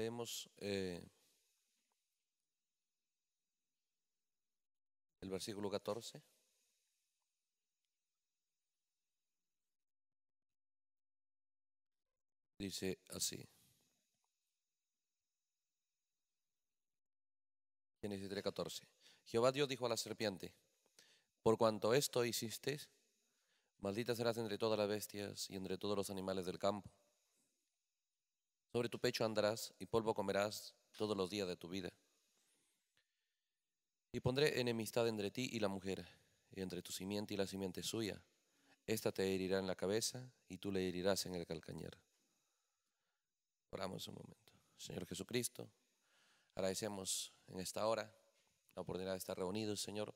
Leemos eh, el versículo 14. Dice así. Génesis 3:14. Jehová Dios dijo a la serpiente, por cuanto esto hiciste, maldita serás entre todas las bestias y entre todos los animales del campo. Sobre tu pecho andarás y polvo comerás todos los días de tu vida. Y pondré enemistad entre ti y la mujer, y entre tu simiente y la simiente suya. Esta te herirá en la cabeza y tú le herirás en el calcañar. Oramos un momento. Señor Jesucristo, agradecemos en esta hora la oportunidad de estar reunidos, Señor.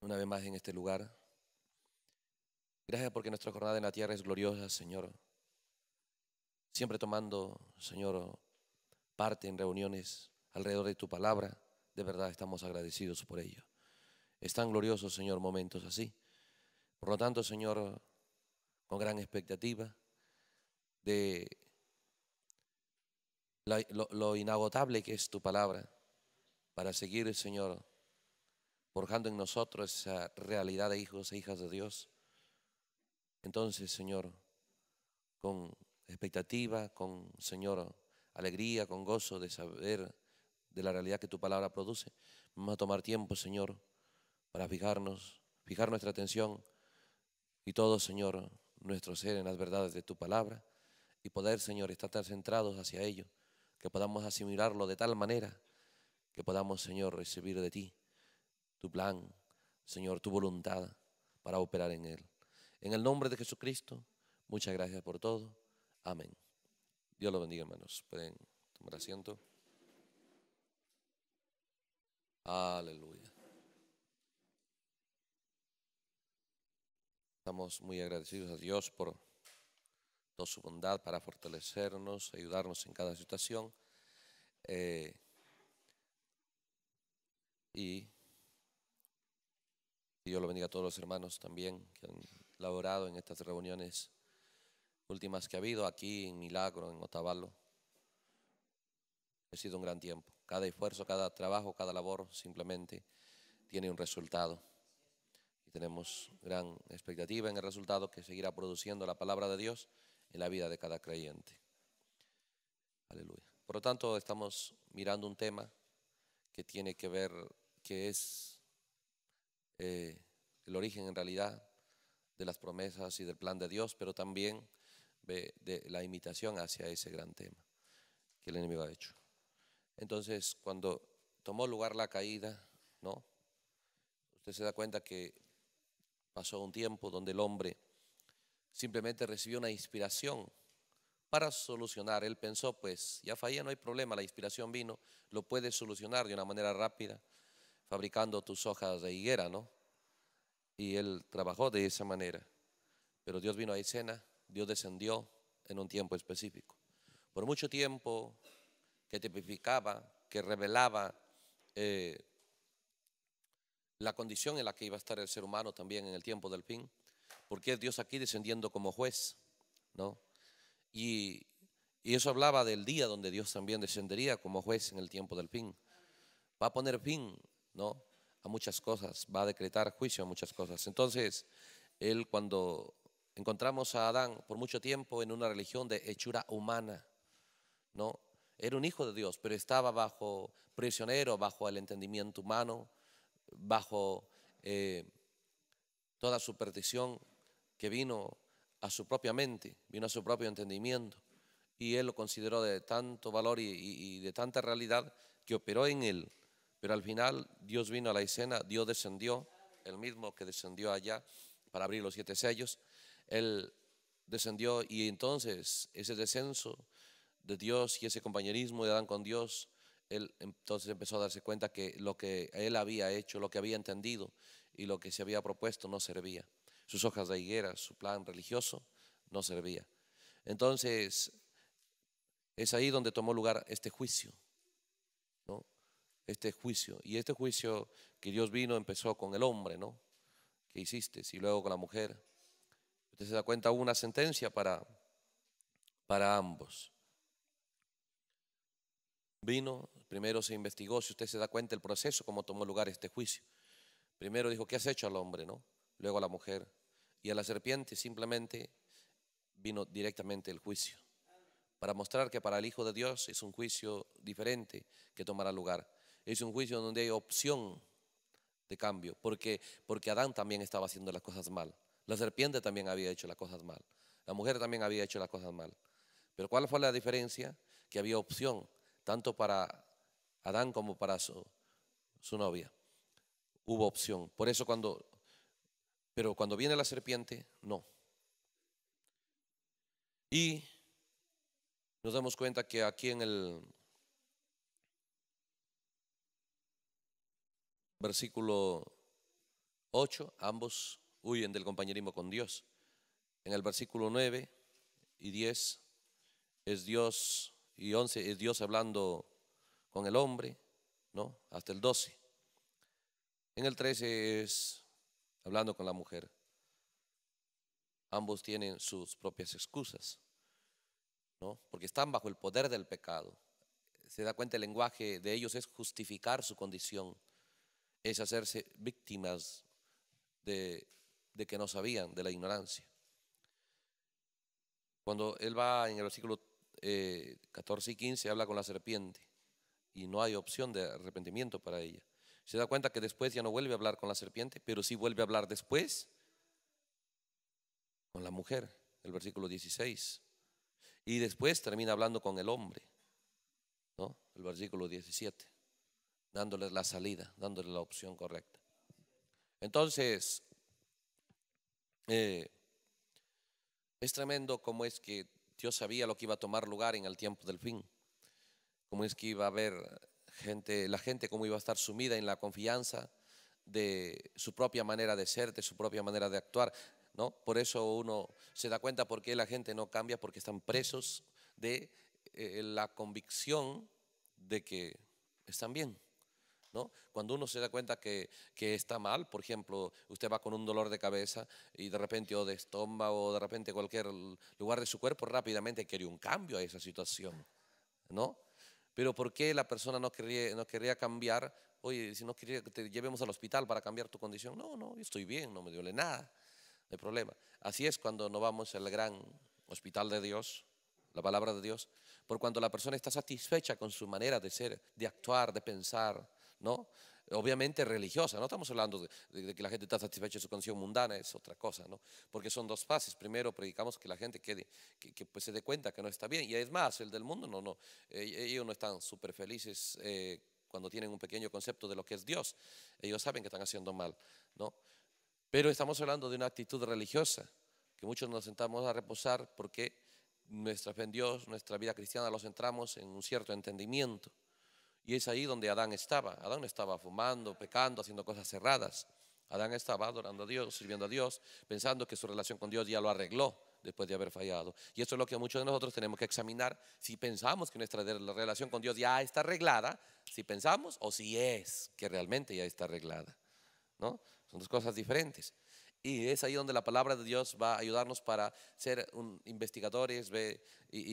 Una vez más en este lugar. Gracias porque nuestra jornada en la tierra es gloriosa, Señor siempre tomando, Señor, parte en reuniones alrededor de tu palabra. De verdad estamos agradecidos por ello. Están gloriosos, Señor, momentos así. Por lo tanto, Señor, con gran expectativa de lo, lo inagotable que es tu palabra para seguir, Señor, forjando en nosotros esa realidad de hijos e hijas de Dios. Entonces, Señor, con expectativa, con, Señor, alegría, con gozo de saber de la realidad que tu palabra produce. Vamos a tomar tiempo, Señor, para fijarnos, fijar nuestra atención y todo, Señor, nuestro ser en las verdades de tu palabra y poder, Señor, estar tan centrados hacia ello, que podamos asimilarlo de tal manera que podamos, Señor, recibir de ti tu plan, Señor, tu voluntad para operar en él. En el nombre de Jesucristo, muchas gracias por todo. Amén. Dios lo bendiga, hermanos. Pueden tomar asiento. Aleluya. Estamos muy agradecidos a Dios por toda su bondad para fortalecernos, ayudarnos en cada situación. Eh, y Dios lo bendiga a todos los hermanos también que han laborado en estas reuniones últimas que ha habido aquí en Milagro, en Otavalo. Ha sido un gran tiempo. Cada esfuerzo, cada trabajo, cada labor simplemente tiene un resultado. Y tenemos gran expectativa en el resultado que seguirá produciendo la palabra de Dios en la vida de cada creyente. Aleluya. Por lo tanto, estamos mirando un tema que tiene que ver, que es eh, el origen en realidad de las promesas y del plan de Dios, pero también de, la imitación hacia ese gran tema que el enemigo ha hecho. Entonces, cuando tomó lugar la caída, ¿no? Usted se da cuenta que pasó un tiempo donde el hombre simplemente recibió una inspiración para solucionar. Él pensó, pues, ya fallé, no hay problema, la inspiración vino, lo puedes solucionar de una manera rápida, fabricando tus hojas de higuera, ¿no? Y él trabajó de esa manera. Pero Dios vino a escena Dios descendió en un tiempo específico. Por mucho tiempo que tipificaba, que revelaba eh, la condición en la que iba a estar el ser humano también en el tiempo del fin. Porque es Dios aquí descendiendo como juez, ¿no? Y, y eso hablaba del día donde Dios también descendería como juez en el tiempo del fin. Va a poner fin, ¿no? A muchas cosas, va a decretar juicio a muchas cosas. Entonces, él cuando encontramos a Adán por mucho tiempo en una religión de hechura humana, ¿no? Era un hijo de Dios, pero estaba bajo prisionero, bajo el entendimiento humano, bajo eh, toda superstición que vino a su propia mente, vino a su propio entendimiento. Y él lo consideró de tanto valor y, y de tanta realidad que operó en él. Pero al final Dios vino a la escena, Dios descendió, el mismo que descendió allá para abrir los siete sellos él descendió y entonces ese descenso de Dios y ese compañerismo de Adán con Dios, él entonces empezó a darse cuenta que lo que él había hecho, lo que había entendido y lo que se había propuesto no servía. Sus hojas de higuera, su plan religioso no servía. Entonces, es ahí donde tomó lugar este juicio, ¿no? Este juicio. Y este juicio que Dios vino empezó con el hombre, ¿no? ¿Qué hiciste? Y luego con la mujer Usted se da cuenta, una sentencia para, para ambos. Vino, primero se investigó, si usted se da cuenta el proceso, cómo tomó lugar este juicio. Primero dijo, ¿qué has hecho al hombre? ¿no? Luego a la mujer. Y a la serpiente simplemente vino directamente el juicio. Para mostrar que para el Hijo de Dios es un juicio diferente que tomará lugar. Es un juicio donde hay opción de cambio, porque, porque Adán también estaba haciendo las cosas mal. La serpiente también había hecho las cosas mal. La mujer también había hecho las cosas mal. Pero ¿cuál fue la diferencia? Que había opción, tanto para Adán como para su, novia. Hubo opción. Por eso cuando, pero cuando viene la serpiente, no. Y nos damos cuenta que aquí en el versículo 8, ambos huyen del compañerismo con Dios. En el versículo 9 y 10 es Dios, y 11 es Dios hablando con el hombre, ¿no? Hasta el 12. En el 13 es hablando con la mujer. Ambos tienen sus propias excusas, ¿no? Porque están bajo el poder del pecado. Se da cuenta el lenguaje de ellos es justificar su condición, es hacerse víctimas de de que no sabían, de la ignorancia. Cuando él va en el versículo 14 eh, y 15, habla con la serpiente y no hay opción de arrepentimiento para ella. Se da cuenta que después ya no vuelve a hablar con la serpiente, pero sí vuelve a hablar después con la mujer, el versículo 16. Y después termina hablando con el hombre, ¿no? El versículo 17, dándole la salida, dándole la opción correcta. Entonces, eh, es tremendo cómo es que Dios sabía lo que iba a tomar lugar en el tiempo del fin, cómo es que iba a haber gente, la gente cómo iba a estar sumida en la confianza de su propia manera de ser, de su propia manera de actuar, ¿no? Por eso uno se da cuenta por qué la gente no cambia, porque están presos de eh, la convicción de que están bien. Cuando uno se da cuenta que, está mal, por ejemplo, usted va con un dolor de cabeza y de repente o de estómago o de repente cualquier lugar de su cuerpo, rápidamente quiere un cambio a esa situación, ¿no? Pero ¿por qué la persona no quería cambiar? Oye, si no quería que te llevemos al hospital para cambiar tu condición. No, no, estoy bien, no me duele nada, no hay problema. Así es cuando no vamos al gran hospital de Dios, la palabra de Dios, por cuando la persona está satisfecha con su manera de ser, de actuar, de pensar, ¿no? Obviamente religiosa, no estamos hablando de, que la gente está satisfecha de su condición mundana, es otra cosa, ¿no? Porque son dos fases. Primero, predicamos que la gente quede, que, pues se dé cuenta que no está bien. Y es más, el del mundo, no, no. Eh, e, ellos no están súper felices eh, cuando tienen un pequeño concepto de lo que es Dios. Ellos saben que están haciendo mal, ¿no? Pero estamos hablando de una actitud religiosa, que muchos nos sentamos a reposar porque nuestra fe en Dios, nuestra vida cristiana, los centramos en un cierto entendimiento. Y es ahí donde Adán estaba. Adán estaba fumando, pecando, haciendo cosas cerradas. Adán estaba adorando a Dios, sirviendo a Dios, pensando que su relación con Dios ya lo arregló después de haber fallado. Y eso es lo que muchos de nosotros tenemos que examinar si pensamos que nuestra relación con Dios ya está arreglada, si pensamos o si es que realmente ya está arreglada. ¿no? Son dos cosas diferentes. Y es ahí donde la palabra de Dios va a ayudarnos para ser investigadores y,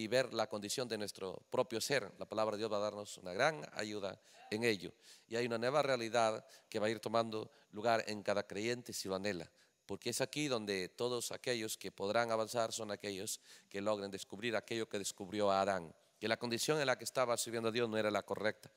y, ver la condición de nuestro propio ser. La palabra de Dios va a darnos una gran ayuda en ello. Y hay una nueva realidad que va a ir tomando lugar en cada creyente si lo anhela. Porque es aquí donde todos aquellos que podrán avanzar son aquellos que logren descubrir aquello que descubrió Adán. Que la condición en la que estaba sirviendo a Dios no era la correcta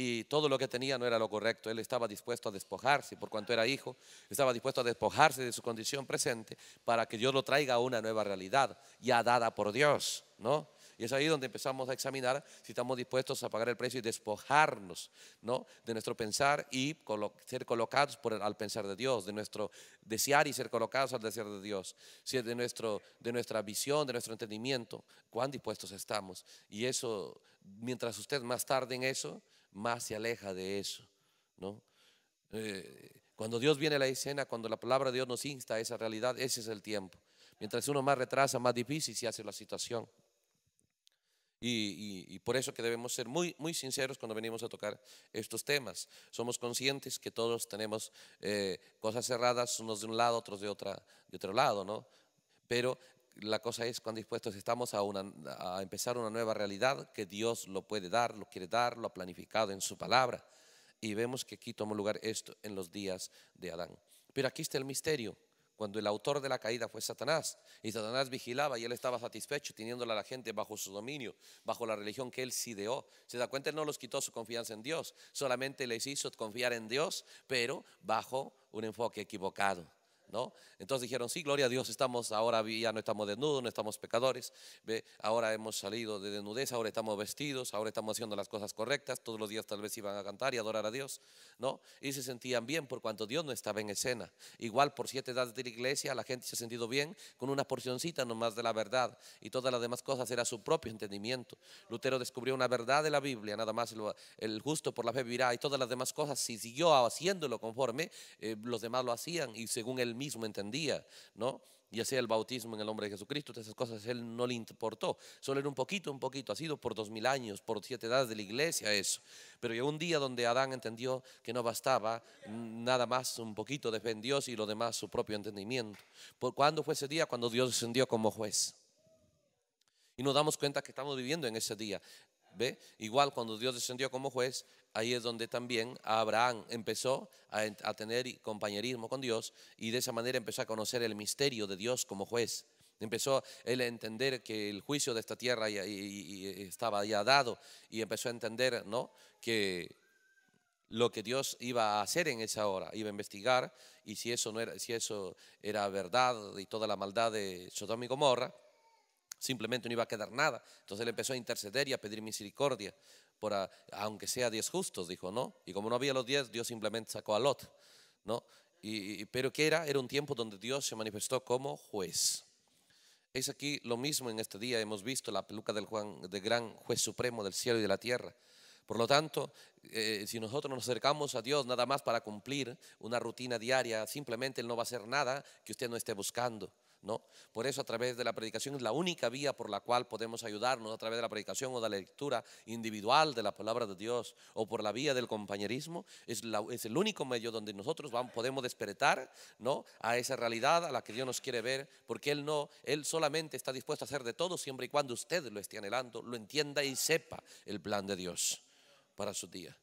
y todo lo que tenía no era lo correcto. Él estaba dispuesto a despojarse, por cuanto era hijo, estaba dispuesto a despojarse de su condición presente para que Dios lo traiga a una nueva realidad ya dada por Dios, ¿no? Y es ahí donde empezamos a examinar si estamos dispuestos a pagar el precio y despojarnos ¿no? de nuestro pensar y ser colocados por al pensar de Dios, de nuestro desear y ser colocados al desear de Dios, si es de, nuestro, de nuestra visión, de nuestro entendimiento, cuán dispuestos estamos. Y eso, mientras usted más tarde en eso, más se aleja de eso, ¿no? Eh, cuando Dios viene a la escena, cuando la palabra de Dios nos insta a esa realidad, ese es el tiempo. Mientras uno más retrasa, más difícil se hace la situación. Y, por eso que debemos ser muy, muy sinceros cuando venimos a tocar estos temas. Somos conscientes que todos tenemos eh, cosas cerradas, unos de un lado, otros de, de otro lado, ¿no? Pero la cosa es cuán dispuestos estamos a, empezar una nueva realidad que Dios lo puede dar, lo quiere dar, lo ha planificado en su palabra. Y vemos que aquí tomó lugar esto en los días de Adán. Pero aquí está el misterio. Cuando el autor de la caída fue Satanás, y Satanás vigilaba y él estaba satisfecho teniéndola a la gente bajo su dominio, bajo la religión que él ideó. Se da cuenta, él no los quitó su confianza en Dios, solamente les hizo confiar en Dios, pero bajo un enfoque equivocado entonces dijeron, sí, gloria a Dios, estamos, ahora ya no estamos desnudos, no estamos pecadores, ¿ve? ahora hemos salido de desnudez, ahora estamos vestidos, ahora estamos haciendo las cosas correctas, todos los días tal vez iban a cantar y adorar a Dios, ¿no? Y se sentían bien por cuanto Dios no estaba en escena. Igual por siete edades de la iglesia la gente se ha sentido bien con una porcioncita nomás de la verdad y todas las demás cosas era su propio entendimiento. Lutero descubrió una verdad de la Biblia, nada más el justo por la fe vivirá y todas las demás cosas, si siguió haciéndolo conforme, eh, los demás lo hacían y según él mismo entendía, ¿no? ya sea el bautismo en el nombre de Jesucristo, todas esas cosas él no le importó. Solo era un poquito, un poquito. Ha sido por dos mil años, por siete edades de la iglesia eso. Pero llegó un día donde Adán entendió que no bastaba nada más un poquito de fe en Dios y lo demás su propio entendimiento. ¿Por cuándo fue ese día? Cuando Dios descendió como juez. Y nos damos cuenta que estamos viviendo en ese día. ¿Ve? Igual cuando Dios descendió como juez, ahí es donde también Abraham empezó a, tener compañerismo con Dios y de esa manera empezó a conocer el misterio de Dios como juez. Empezó él a entender que el juicio de esta tierra eh, estaba ya dado y empezó a entender ¿no? que lo que Dios iba a hacer en esa hora, iba a investigar y si eso, no era, si eso era verdad y toda la maldad de Sodoma y Gomorra, simplemente no iba a quedar nada. Entonces él empezó a interceder y a pedir misericordia por aunque sea diez justos, dijo, ¿no? Y como no había los diez, Dios simplemente sacó a Lot, ¿no? pero que era? Era un tiempo donde Dios se manifestó como juez. Es aquí lo mismo en este día, hemos visto la peluca del, Juan, gran juez supremo del cielo y de la tierra. Por lo tanto, eh, si nosotros nos acercamos a Dios nada más para cumplir una rutina diaria, simplemente Él no va a hacer nada que usted no esté buscando. Por eso a través de la predicación es la única vía por la cual podemos ayudarnos, a través de la predicación o de la lectura individual de la palabra de Dios o por la vía del compañerismo, es, el único medio donde nosotros podemos despertar, A esa realidad a la que Dios nos quiere ver, porque Él no, Él solamente está dispuesto a hacer de todo siempre y cuando usted lo esté anhelando, lo entienda y sepa el plan de Dios para su día.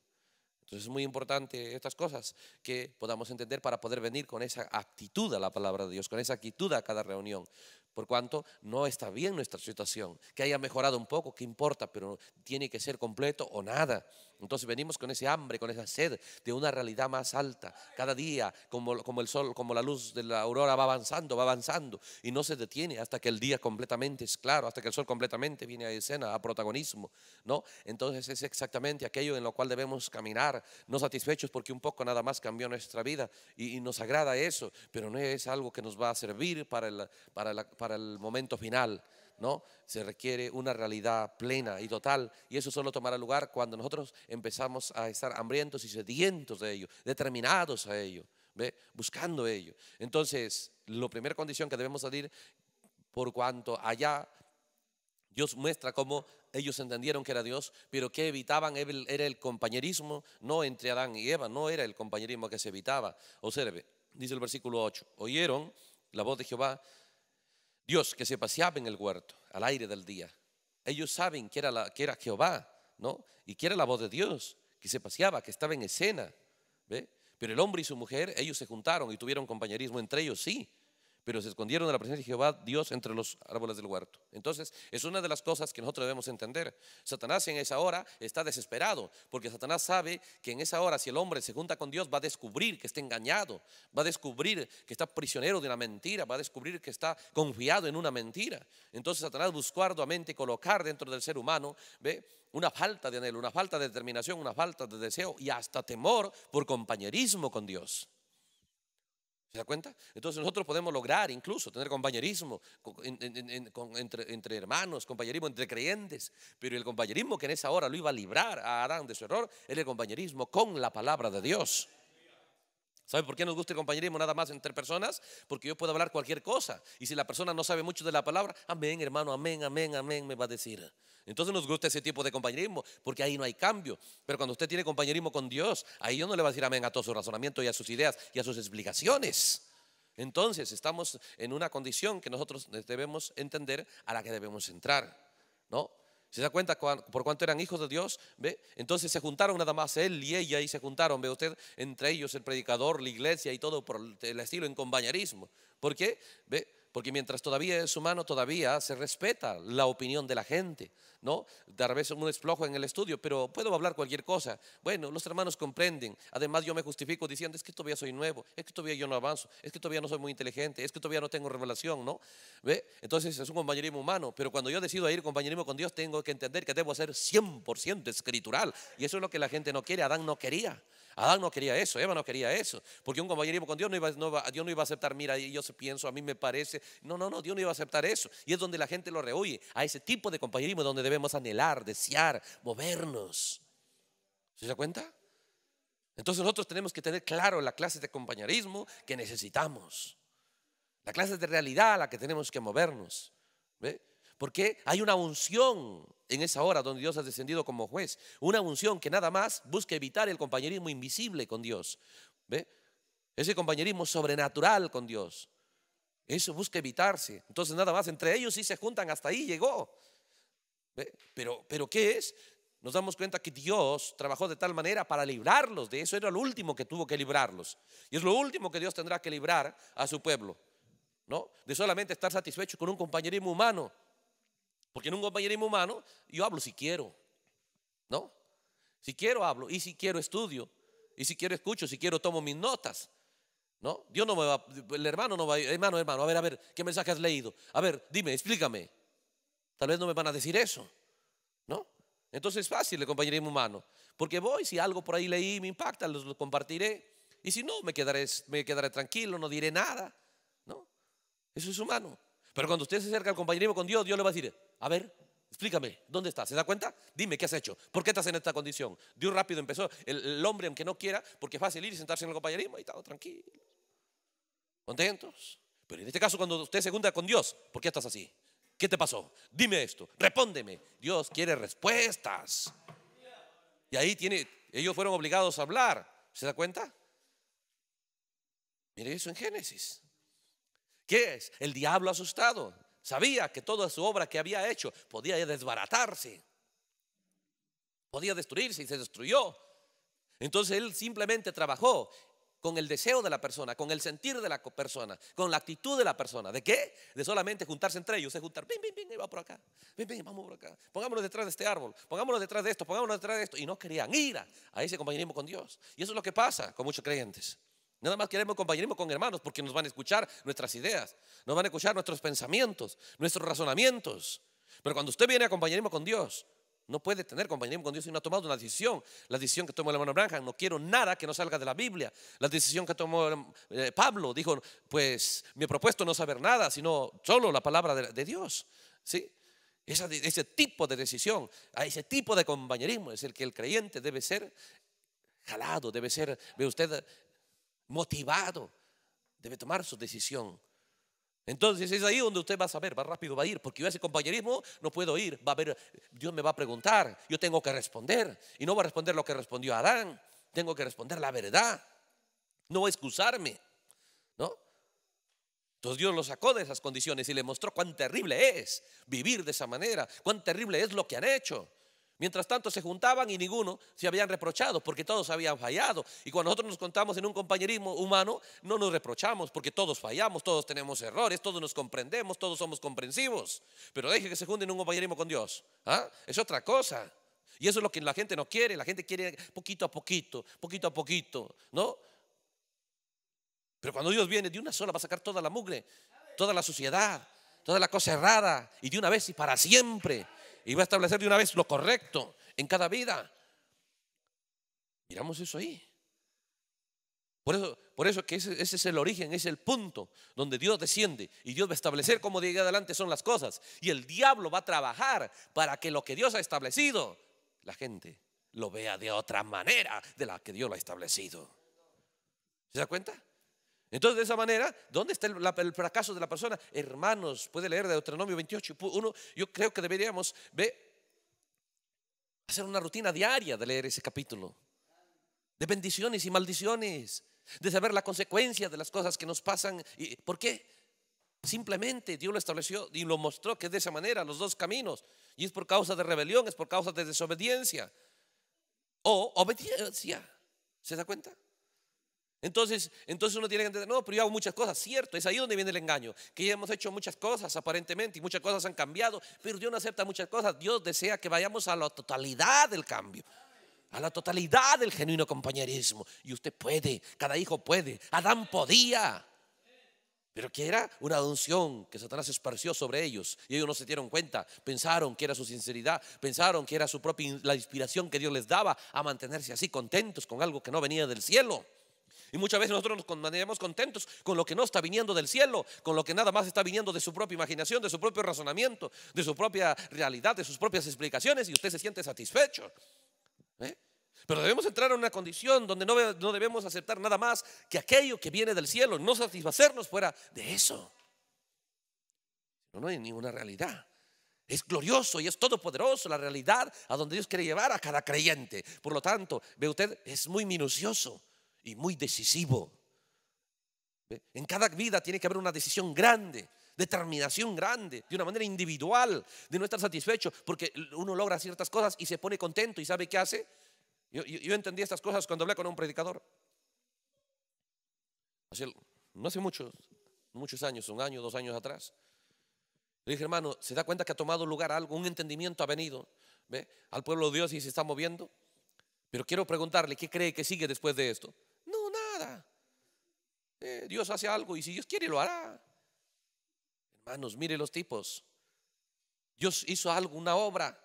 Entonces es muy importante estas cosas que podamos entender para poder venir con esa actitud a la palabra de Dios, con esa actitud a cada reunión. Por cuanto no está bien nuestra situación, que haya mejorado un poco, que importa, pero tiene que ser completo o nada. Entonces venimos con ese hambre, con esa sed de una realidad más alta. Cada día, como, el sol, como la luz de la aurora va avanzando, va avanzando y no se detiene hasta que el día completamente es claro, hasta que el sol completamente viene a escena, a protagonismo, ¿no? Entonces es exactamente aquello en lo cual debemos caminar, no satisfechos porque un poco nada más cambió nuestra vida y, nos agrada eso, pero no es algo que nos va a servir para para el momento final. ¿no? Se requiere una realidad plena y total y eso solo tomará lugar cuando nosotros empezamos a estar hambrientos y sedientos de ellos, determinados a ellos, buscando ellos. Entonces, la primera condición que debemos salir por cuanto allá Dios muestra cómo ellos entendieron que era Dios, pero que evitaban era el compañerismo, no entre Adán y Eva, no era el compañerismo que se evitaba. Observe, dice el versículo 8, oyeron la voz de Jehová Dios que se paseaba en el huerto al aire del día. Ellos saben que era, la, que era Jehová, ¿no? Y que era la voz de Dios, que se paseaba, que estaba en escena. Pero el hombre y su mujer, ellos se juntaron y tuvieron compañerismo entre ellos, sí pero se escondieron de la presencia de Jehová Dios entre los árboles del huerto. Entonces, es una de las cosas que nosotros debemos entender. Satanás en esa hora está desesperado, porque Satanás sabe que en esa hora, si el hombre se junta con Dios, va a descubrir que está engañado, va a descubrir que está prisionero de una mentira, va a descubrir que está confiado en una mentira. Entonces, Satanás buscó arduamente colocar dentro del ser humano, ¿ve? una falta de anhelo, una falta de determinación, una falta de deseo y hasta temor por compañerismo con Dios. ¿Se da cuenta? Entonces nosotros podemos lograr incluso tener compañerismo entre, hermanos, compañerismo entre creyentes, pero el compañerismo que en esa hora lo iba a librar a Adán de su error es el compañerismo con la palabra de Dios. ¿Sabe por qué nos gusta el compañerismo nada más entre personas? Porque yo puedo hablar cualquier cosa. Y si la persona no sabe mucho de la palabra, amén, hermano, amén, amén, amén, me va a decir. Entonces nos gusta ese tipo de compañerismo, porque ahí no hay cambio. Pero cuando usted tiene compañerismo con Dios, ahí yo no le va a decir amén a todo su razonamiento y a sus ideas y a sus explicaciones. Entonces estamos en una condición que nosotros debemos entender a la que debemos entrar. ¿No? ¿Se da cuenta por cuánto eran hijos de Dios? ¿Ve? Entonces se juntaron nada más él y ella y se juntaron, ve usted, entre ellos el predicador, la iglesia y todo por el estilo en compañerismo. ¿Por qué? ¿Ve? Porque mientras todavía es humano, todavía se respeta la opinión de la gente, ¿no? Tal vez un explojo en el estudio, pero puedo hablar cualquier cosa. Bueno, los hermanos comprenden. Además, yo me justifico diciendo, es que todavía soy nuevo, es que todavía yo no avanzo, es que todavía no soy muy inteligente, es que todavía no tengo revelación, ¿no? ¿Ve? Entonces es un compañerismo humano, pero cuando yo decido ir compañerismo con Dios, tengo que entender que debo ser 100% escritural. Y eso es lo que la gente no quiere, Adán no quería. Adán no quería eso, Eva no quería eso, porque un compañerismo con Dios no iba, Dios no iba a aceptar, mira, yo pienso, a mí me parece, no, no, no, Dios no iba a aceptar eso. Y es donde la gente lo rehuye, a ese tipo de compañerismo donde debemos anhelar, desear, movernos. ¿Se da cuenta? Entonces nosotros tenemos que tener claro la clase de compañerismo que necesitamos, la clase de realidad a la que tenemos que movernos. ¿Ve? Porque hay una unción en esa hora donde Dios ha descendido como juez. Una unción que nada más busca evitar el compañerismo invisible con Dios. ¿Ve? Ese compañerismo sobrenatural con Dios. Eso busca evitarse. Entonces nada más entre ellos sí se juntan, hasta ahí llegó. Pero, pero ¿qué es? Nos damos cuenta que Dios trabajó de tal manera para librarlos. De eso era lo último que tuvo que librarlos. Y es lo último que Dios tendrá que librar a su pueblo. ¿No? De solamente estar satisfecho con un compañerismo humano en un compañerismo humano yo hablo si quiero, ¿no? Si quiero hablo y si quiero estudio y si quiero escucho, si quiero tomo mis notas. ¿No? Dios no me va, el hermano no va, hermano, hermano, a ver, a ver, ¿qué mensaje has leído? A ver, dime, explícame. Tal vez no me van a decir eso, ¿no? Entonces es fácil el compañerismo humano, porque voy, si algo por ahí leí me impacta, los compartiré, y si no, me quedaré, me quedaré tranquilo, no diré nada, ¿no? Eso es humano. Pero cuando usted se acerca al compañerismo con Dios, Dios le va a decir, a ver, explícame, ¿dónde estás? ¿Se da cuenta? Dime, ¿qué has hecho? ¿Por qué estás en esta condición? Dios rápido empezó, el, hombre aunque no quiera, porque es fácil ir y sentarse en el compañerismo y todo tranquilo, contentos. Pero en este caso, cuando usted se junta con Dios, ¿por qué estás así? ¿Qué te pasó? Dime esto, respóndeme. Dios quiere respuestas. Y ahí tiene, ellos fueron obligados a hablar. ¿Se da cuenta? Mire eso en Génesis. ¿Qué es? El diablo asustado. Sabía que toda su obra que había hecho podía desbaratarse, podía destruirse y se destruyó. Entonces él simplemente trabajó con el deseo de la persona, con el sentir de la persona, con la actitud de la persona. ¿De qué? De solamente juntarse entre ellos, de juntar, bien pim, bien, y va por acá, bien, bien, vamos por acá, pongámonos detrás de este árbol, pongámonos detrás de esto, pongámonos detrás de esto. Y no querían ir a ese compañerismo con Dios. Y eso es lo que pasa con muchos creyentes. Nada más queremos compañerismo con hermanos porque nos van a escuchar nuestras ideas, nos van a escuchar nuestros pensamientos, nuestros razonamientos. Pero cuando usted viene a compañerismo con Dios, no puede tener compañerismo con Dios si no ha tomado una decisión. La decisión que tomó el hermano Branham, no quiero nada que no salga de la Biblia. La decisión que tomó eh, Pablo, dijo, pues me he propuesto no saber nada, sino solo la palabra de, Dios. ¿Sí? ese tipo de decisión, ese tipo de compañerismo es el que el creyente debe ser jalado, debe ser, ve usted, motivado, debe tomar su decisión. Entonces es ahí donde usted va a saber, va rápido, va a ir, porque yo ese compañerismo no puedo ir, va a ver, Dios me va a preguntar, yo tengo que responder, y no va a responder lo que respondió Adán, tengo que responder la verdad, no excusarme, ¿no? Entonces Dios lo sacó de esas condiciones y le mostró cuán terrible es vivir de esa manera, cuán terrible es lo que han hecho. Mientras tanto se juntaban y ninguno se habían reprochado porque todos habían fallado. Y cuando nosotros nos contamos en un compañerismo humano, no nos reprochamos porque todos fallamos, todos tenemos errores, todos nos comprendemos, todos somos comprensivos. Pero deje que se junten en un compañerismo con Dios. ¿ah? Es otra cosa. Y eso es lo que la gente no quiere. La gente quiere poquito a poquito, poquito a poquito, ¿no? Pero cuando Dios viene de una sola va a sacar toda la mugre, toda la suciedad, toda la cosa errada y de una vez y para siempre y va a establecer de una vez lo correcto en cada vida. Miramos eso ahí. Por eso, por eso que ese, es el origen, es el punto donde Dios desciende y Dios va a establecer cómo de ahí adelante son las cosas. Y el diablo va a trabajar para que lo que Dios ha establecido, la gente lo vea de otra manera de la que Dios lo ha establecido. ¿Se da cuenta? Entonces, de esa manera, ¿dónde está el, fracaso de la persona? Hermanos, puede leer Deuteronomio 28, Uno, Yo creo que deberíamos hacer una rutina diaria de leer ese capítulo. De bendiciones y maldiciones. De saber la consecuencia de las cosas que nos pasan. Y, ¿Por qué? Simplemente Dios lo estableció y lo mostró que es de esa manera, los dos caminos. Y es por causa de rebelión, es por causa de desobediencia. O obediencia. ¿Se da cuenta? Entonces, entonces uno tiene que entender, no, pero yo hago muchas cosas, cierto, es ahí donde viene el engaño, que ya hemos hecho muchas cosas aparentemente y muchas cosas han cambiado, pero Dios no acepta muchas cosas, Dios desea que vayamos a la totalidad del cambio, a la totalidad del genuino compañerismo. Y usted puede, cada hijo puede, Adán podía, pero que era una unción que Satanás esparció sobre ellos y ellos no se dieron cuenta, pensaron que era su sinceridad, pensaron que era su propia, la inspiración que Dios les daba a mantenerse así contentos con algo que no venía del cielo. Y muchas veces nosotros nos mantenemos contentos con lo que no está viniendo del cielo, con lo que nada más está viniendo de su propia imaginación, de su propio razonamiento, de su propia realidad, de sus propias explicaciones, y usted se siente satisfecho. ¿eh? Pero debemos entrar en una condición donde no, debemos aceptar nada más que aquello que viene del cielo, no satisfacernos fuera de eso. no hay ninguna realidad. Es glorioso y es todopoderoso la realidad a donde Dios quiere llevar a cada creyente. Por lo tanto, ve usted, es muy minucioso y muy decisivo. En cada vida tiene que haber una decisión grande, determinación grande, de una manera individual, de no estar satisfecho, porque uno logra ciertas cosas y se pone contento y sabe qué hace. Yo, entendí estas cosas cuando hablé con un predicador. no hace muchos, muchos años, un año, dos años atrás. Le dije, hermano, ¿se da cuenta que ha tomado lugar algo? Un entendimiento ha venido al pueblo de Dios y se está moviendo. Pero quiero preguntarle, ¿qué cree que sigue después de esto? Eh, Dios hace algo y si Dios quiere lo hará. Hermanos, mire los tipos. Dios hizo algo, una obra.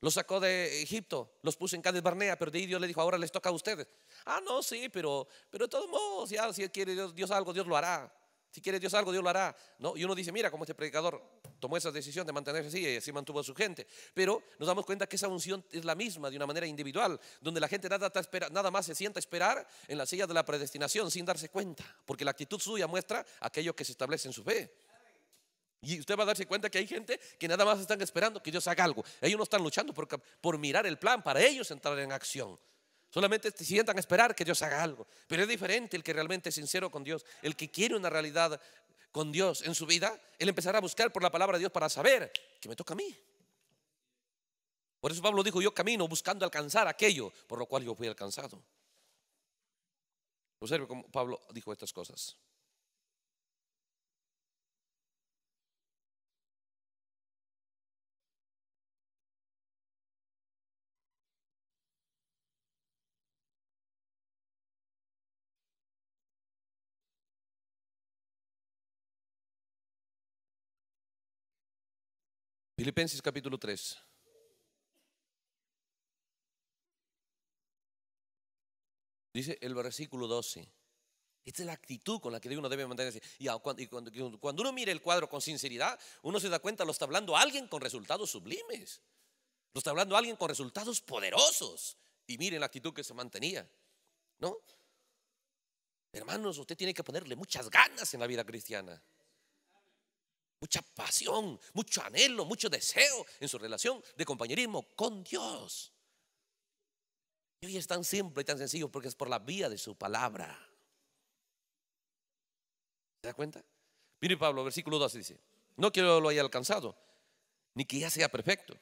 Los sacó de Egipto, los puso en Cádiz Barnea, pero de ahí Dios le dijo, ahora les toca a ustedes. Ah, no, sí, pero, pero de todos modos, ya, si quiere Dios, Dios algo, Dios lo hará. Si quiere Dios algo, Dios lo hará. ¿no? Y uno dice, mira cómo este predicador tomó esa decisión de mantenerse así y eh, así mantuvo a su gente. Pero nos damos cuenta que esa unción es la misma de una manera individual, donde la gente nada, más se sienta a esperar en la silla de la predestinación sin darse cuenta, porque la actitud suya muestra aquello que se establece en su fe. Y usted va a darse cuenta que hay gente que nada más están esperando que Dios haga algo. Ellos no están luchando por mirar el plan, para ellos entrar en acción. Solamente te sientan a esperar que Dios haga algo. Pero es diferente el que realmente es sincero con Dios, el que quiere una realidad con Dios en su vida, él empezará a buscar por la palabra de Dios para saber que me toca a mí. Por eso Pablo dijo, yo camino buscando alcanzar aquello por lo cual yo fui alcanzado. Observe cómo Pablo dijo estas cosas. Filipenses capítulo 3. Dice el versículo 12. Esta es la actitud con la que uno debe mantenerse. Y cuando uno mire el cuadro con sinceridad, uno se da cuenta, lo está hablando alguien con resultados sublimes. Lo está hablando alguien con resultados poderosos. Y miren la actitud que se mantenía. ¿No? Hermanos, usted tiene que ponerle muchas ganas en la vida cristiana mucha pasión, mucho anhelo, mucho deseo en su relación de compañerismo con Dios. Y hoy es tan simple y tan sencillo porque es por la vía de su palabra. ¿Se da cuenta? Mire Pablo, versículo 2 dice, no quiero lo haya alcanzado, ni que ya sea perfecto,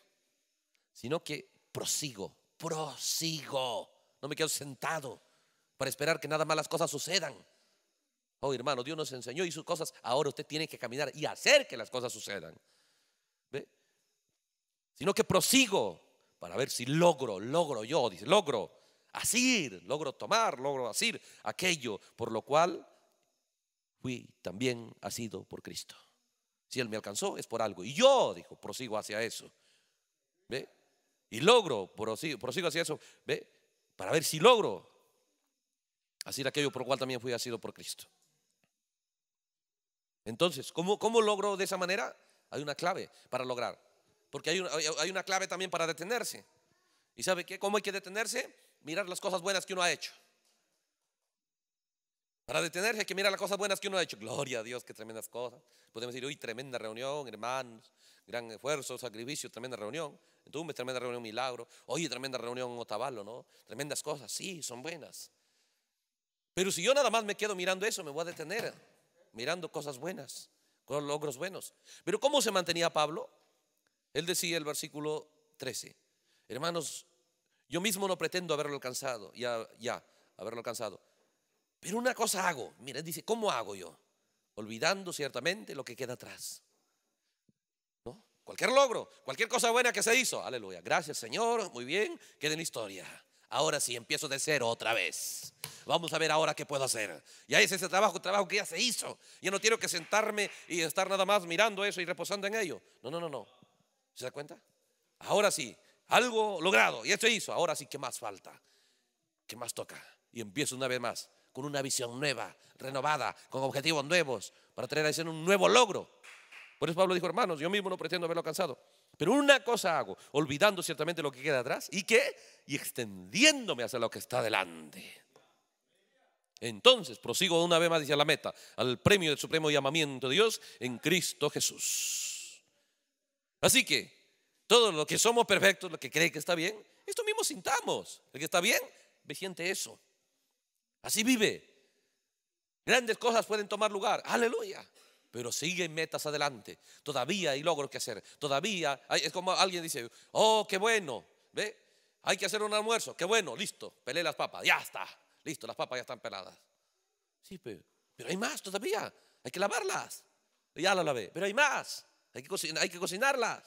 sino que prosigo, prosigo, no me quedo sentado para esperar que nada más las cosas sucedan Oh, hermano, Dios nos enseñó y sus cosas. Ahora usted tiene que caminar y hacer que las cosas sucedan. ¿Ve? Sino que prosigo para ver si logro, logro yo, dice, logro asir, logro tomar, logro asir aquello por lo cual fui también asido por Cristo. Si Él me alcanzó es por algo. Y yo, dijo, prosigo hacia eso. ¿Ve? Y logro, prosigo, prosigo hacia eso. ¿Ve? Para ver si logro asir aquello por lo cual también fui asido por Cristo. Entonces, ¿cómo, logro de esa manera? Hay una clave para lograr. Porque hay una, clave también para detenerse. ¿Y sabe qué? ¿Cómo hay que detenerse? Mirar las cosas buenas que uno ha hecho. Para detenerse hay que mirar las cosas buenas que uno ha hecho. Gloria a Dios, qué tremendas cosas. Podemos decir, hoy tremenda reunión, hermanos, gran esfuerzo, sacrificio, tremenda reunión. una tremenda reunión, milagro. Oye, tremenda reunión en Otavalo, ¿no? Tremendas cosas, sí, son buenas. Pero si yo nada más me quedo mirando eso, me voy a detener mirando cosas buenas, con logros buenos. Pero ¿cómo se mantenía Pablo? Él decía el versículo 13, hermanos, yo mismo no pretendo haberlo alcanzado, ya, ya, haberlo alcanzado. Pero una cosa hago, mira, dice, ¿cómo hago yo? Olvidando ciertamente lo que queda atrás. Cualquier logro, cualquier cosa buena que se hizo, aleluya. Gracias Señor, muy bien, queda en la historia. Ahora sí, empiezo de cero otra vez. Vamos a ver ahora qué puedo hacer. Ya es ese trabajo, trabajo que ya se hizo. Ya no quiero que sentarme y estar nada más mirando eso y reposando en ello. No, no, no, no. ¿Se da cuenta? Ahora sí, algo logrado, y se hizo. Ahora sí, ¿qué más falta? ¿Qué más toca? Y empiezo una vez más con una visión nueva, renovada, con objetivos nuevos, para traer a ese un nuevo logro. Por eso Pablo dijo, hermanos, yo mismo no pretendo haberlo alcanzado. Pero una cosa hago, olvidando ciertamente lo que queda atrás, ¿y qué? Y extendiéndome hacia lo que está delante. Entonces prosigo una vez más hacia la meta, al premio del supremo llamamiento de Dios en Cristo Jesús. Así que, todos lo que somos perfectos, lo que cree que está bien, esto mismo sintamos. El que está bien, me siente eso. Así vive. Grandes cosas pueden tomar lugar. Aleluya pero siguen metas adelante. Todavía hay logros que hacer. Todavía es como alguien dice, oh, qué bueno, ¿ve? Hay que hacer un almuerzo, qué bueno, listo, pelé las papas, ya está, listo, las papas ya están peladas. Sí, pero, hay más todavía, hay que lavarlas, ya las lavé, pero hay más, hay que, cocinarlas.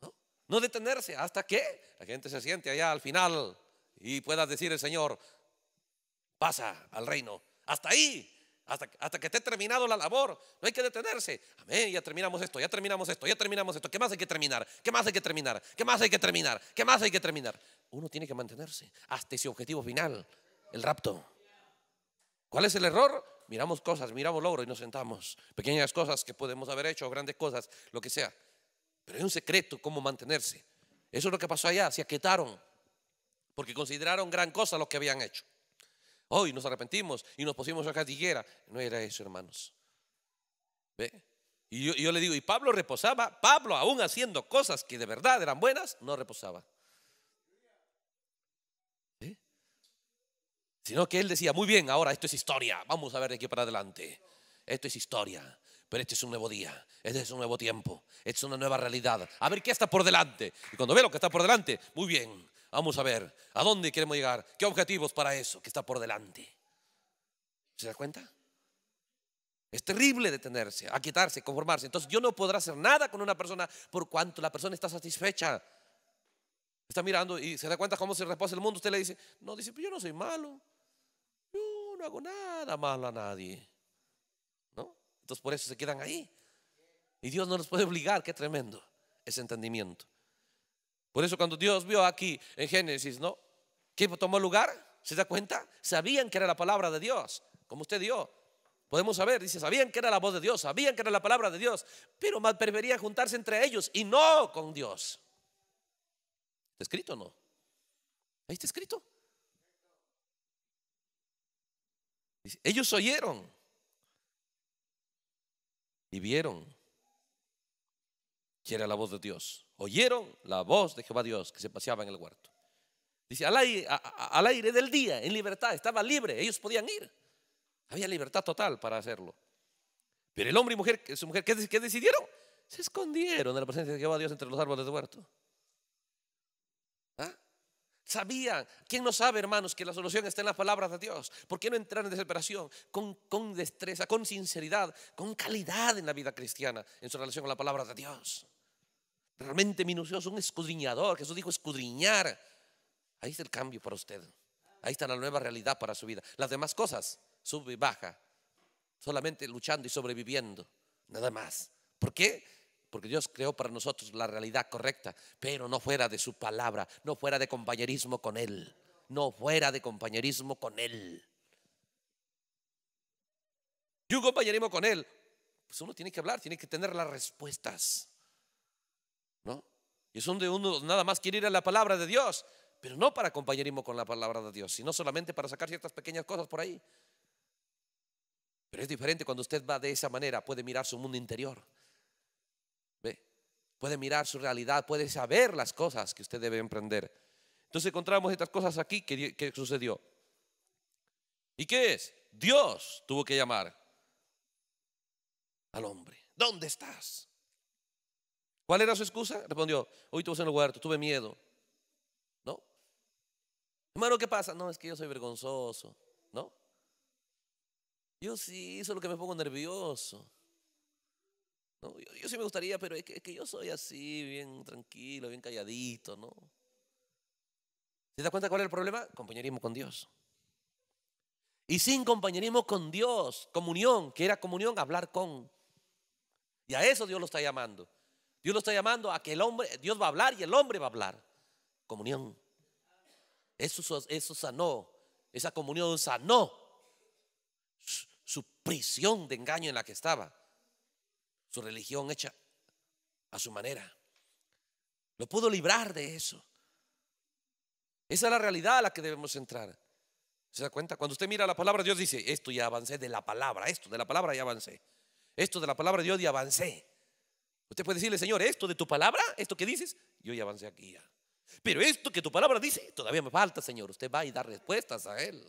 ¿No? no detenerse hasta que la gente se siente allá al final y pueda decir el Señor, pasa al reino, hasta ahí hasta, que esté terminado la labor, no hay que detenerse. Amén, ya terminamos esto, ya terminamos esto, ya terminamos esto. ¿Qué más hay que terminar? ¿Qué más hay que terminar? ¿Qué más hay que terminar? ¿Qué más hay que terminar? Uno tiene que mantenerse hasta ese objetivo final, el rapto. ¿Cuál es el error? Miramos cosas, miramos logros y nos sentamos. Pequeñas cosas que podemos haber hecho, grandes cosas, lo que sea. Pero hay un secreto cómo mantenerse. Eso es lo que pasó allá, se aquietaron, porque consideraron gran cosa lo que habían hecho hoy nos arrepentimos y nos pusimos la castillera No era eso, hermanos. ¿Ve? Y yo, le digo, y Pablo reposaba, Pablo aún haciendo cosas que de verdad eran buenas, no reposaba. Sino que él decía, muy bien, ahora esto es historia, vamos a ver de aquí para adelante. Esto es historia, pero este es un nuevo día, este es un nuevo tiempo, esta es una nueva realidad. A ver qué está por delante. Y cuando ve lo que está por delante, muy bien, Vamos a ver, ¿a dónde queremos llegar? ¿Qué objetivos para eso que está por delante? ¿Se da cuenta? Es terrible detenerse, a quitarse, conformarse. Entonces yo no podrá hacer nada con una persona por cuanto la persona está satisfecha. Está mirando y se da cuenta cómo se reposa el mundo. Usted le dice, no, dice, pues yo no soy malo. Yo no hago nada malo a nadie. ¿No? Entonces por eso se quedan ahí. Y Dios no nos puede obligar, qué tremendo ese entendimiento. Por eso cuando Dios vio aquí en Génesis, ¿no? ¿Qué tomó lugar? ¿Se da cuenta? Sabían que era la palabra de Dios, como usted dio. Podemos saber, dice, sabían que era la voz de Dios, sabían que era la palabra de Dios, pero más juntarse entre ellos y no con Dios. ¿Está escrito o no? Ahí está escrito. ellos oyeron y vieron que era la voz de Dios oyeron la voz de Jehová Dios que se paseaba en el huerto. Dice, al aire, del día, en libertad, estaba libre, ellos podían ir. Había libertad total para hacerlo. Pero el hombre y mujer, su mujer, ¿qué, decidieron? Se escondieron de la presencia de Jehová Dios entre los árboles del huerto. ¿Ah? Sabían, ¿quién no sabe, hermanos, que la solución está en las palabras de Dios? ¿Por qué no entrar en desesperación con, con destreza, con sinceridad, con calidad en la vida cristiana, en su relación con la palabra de Dios? realmente minucioso, un escudriñador. Jesús dijo escudriñar. Ahí está el cambio para usted. Ahí está la nueva realidad para su vida. Las demás cosas, sube y baja. Solamente luchando y sobreviviendo. Nada más. ¿Por qué? Porque Dios creó para nosotros la realidad correcta, pero no fuera de su palabra, no fuera de compañerismo con Él. No fuera de compañerismo con Él. Y un compañerismo con Él, pues uno tiene que hablar, tiene que tener las respuestas. Y es donde uno nada más quiere ir a la palabra de Dios, pero no para compañerismo con la palabra de Dios, sino solamente para sacar ciertas pequeñas cosas por ahí. Pero es diferente cuando usted va de esa manera, puede mirar su mundo interior, puede mirar su realidad, puede saber las cosas que usted debe emprender. Entonces encontramos estas cosas aquí que, que sucedió. ¿Y qué es? Dios tuvo que llamar al hombre. ¿Dónde estás? ¿Cuál era su excusa? Respondió, hoy tuve en el huerto, tuve miedo. ¿No? Hermano, ¿qué pasa? No, es que yo soy vergonzoso. ¿No? Yo sí, eso es lo que me pongo nervioso. Yo, sí me gustaría, pero es que, yo soy así, bien tranquilo, bien calladito, ¿no? ¿Se da cuenta cuál es el problema? Compañerismo con Dios. Y sin compañerismo con Dios, comunión, que era comunión, hablar con. Y a eso Dios lo está llamando. Dios lo está llamando a que el hombre, Dios va a hablar y el hombre va a hablar. Comunión. Eso, eso sanó. Esa comunión sanó su, prisión de engaño en la que estaba. Su religión hecha a su manera. Lo pudo librar de eso. Esa es la realidad a la que debemos entrar. ¿Se da cuenta? Cuando usted mira la palabra, Dios dice, esto ya avancé de la palabra, esto de la palabra ya avancé. Esto de la palabra de Dios ya avancé. Usted puede decirle, Señor, esto de tu palabra, esto que dices, yo ya avancé aquí ya. Pero esto que tu palabra dice, todavía me falta, Señor. Usted va y da respuestas a Él.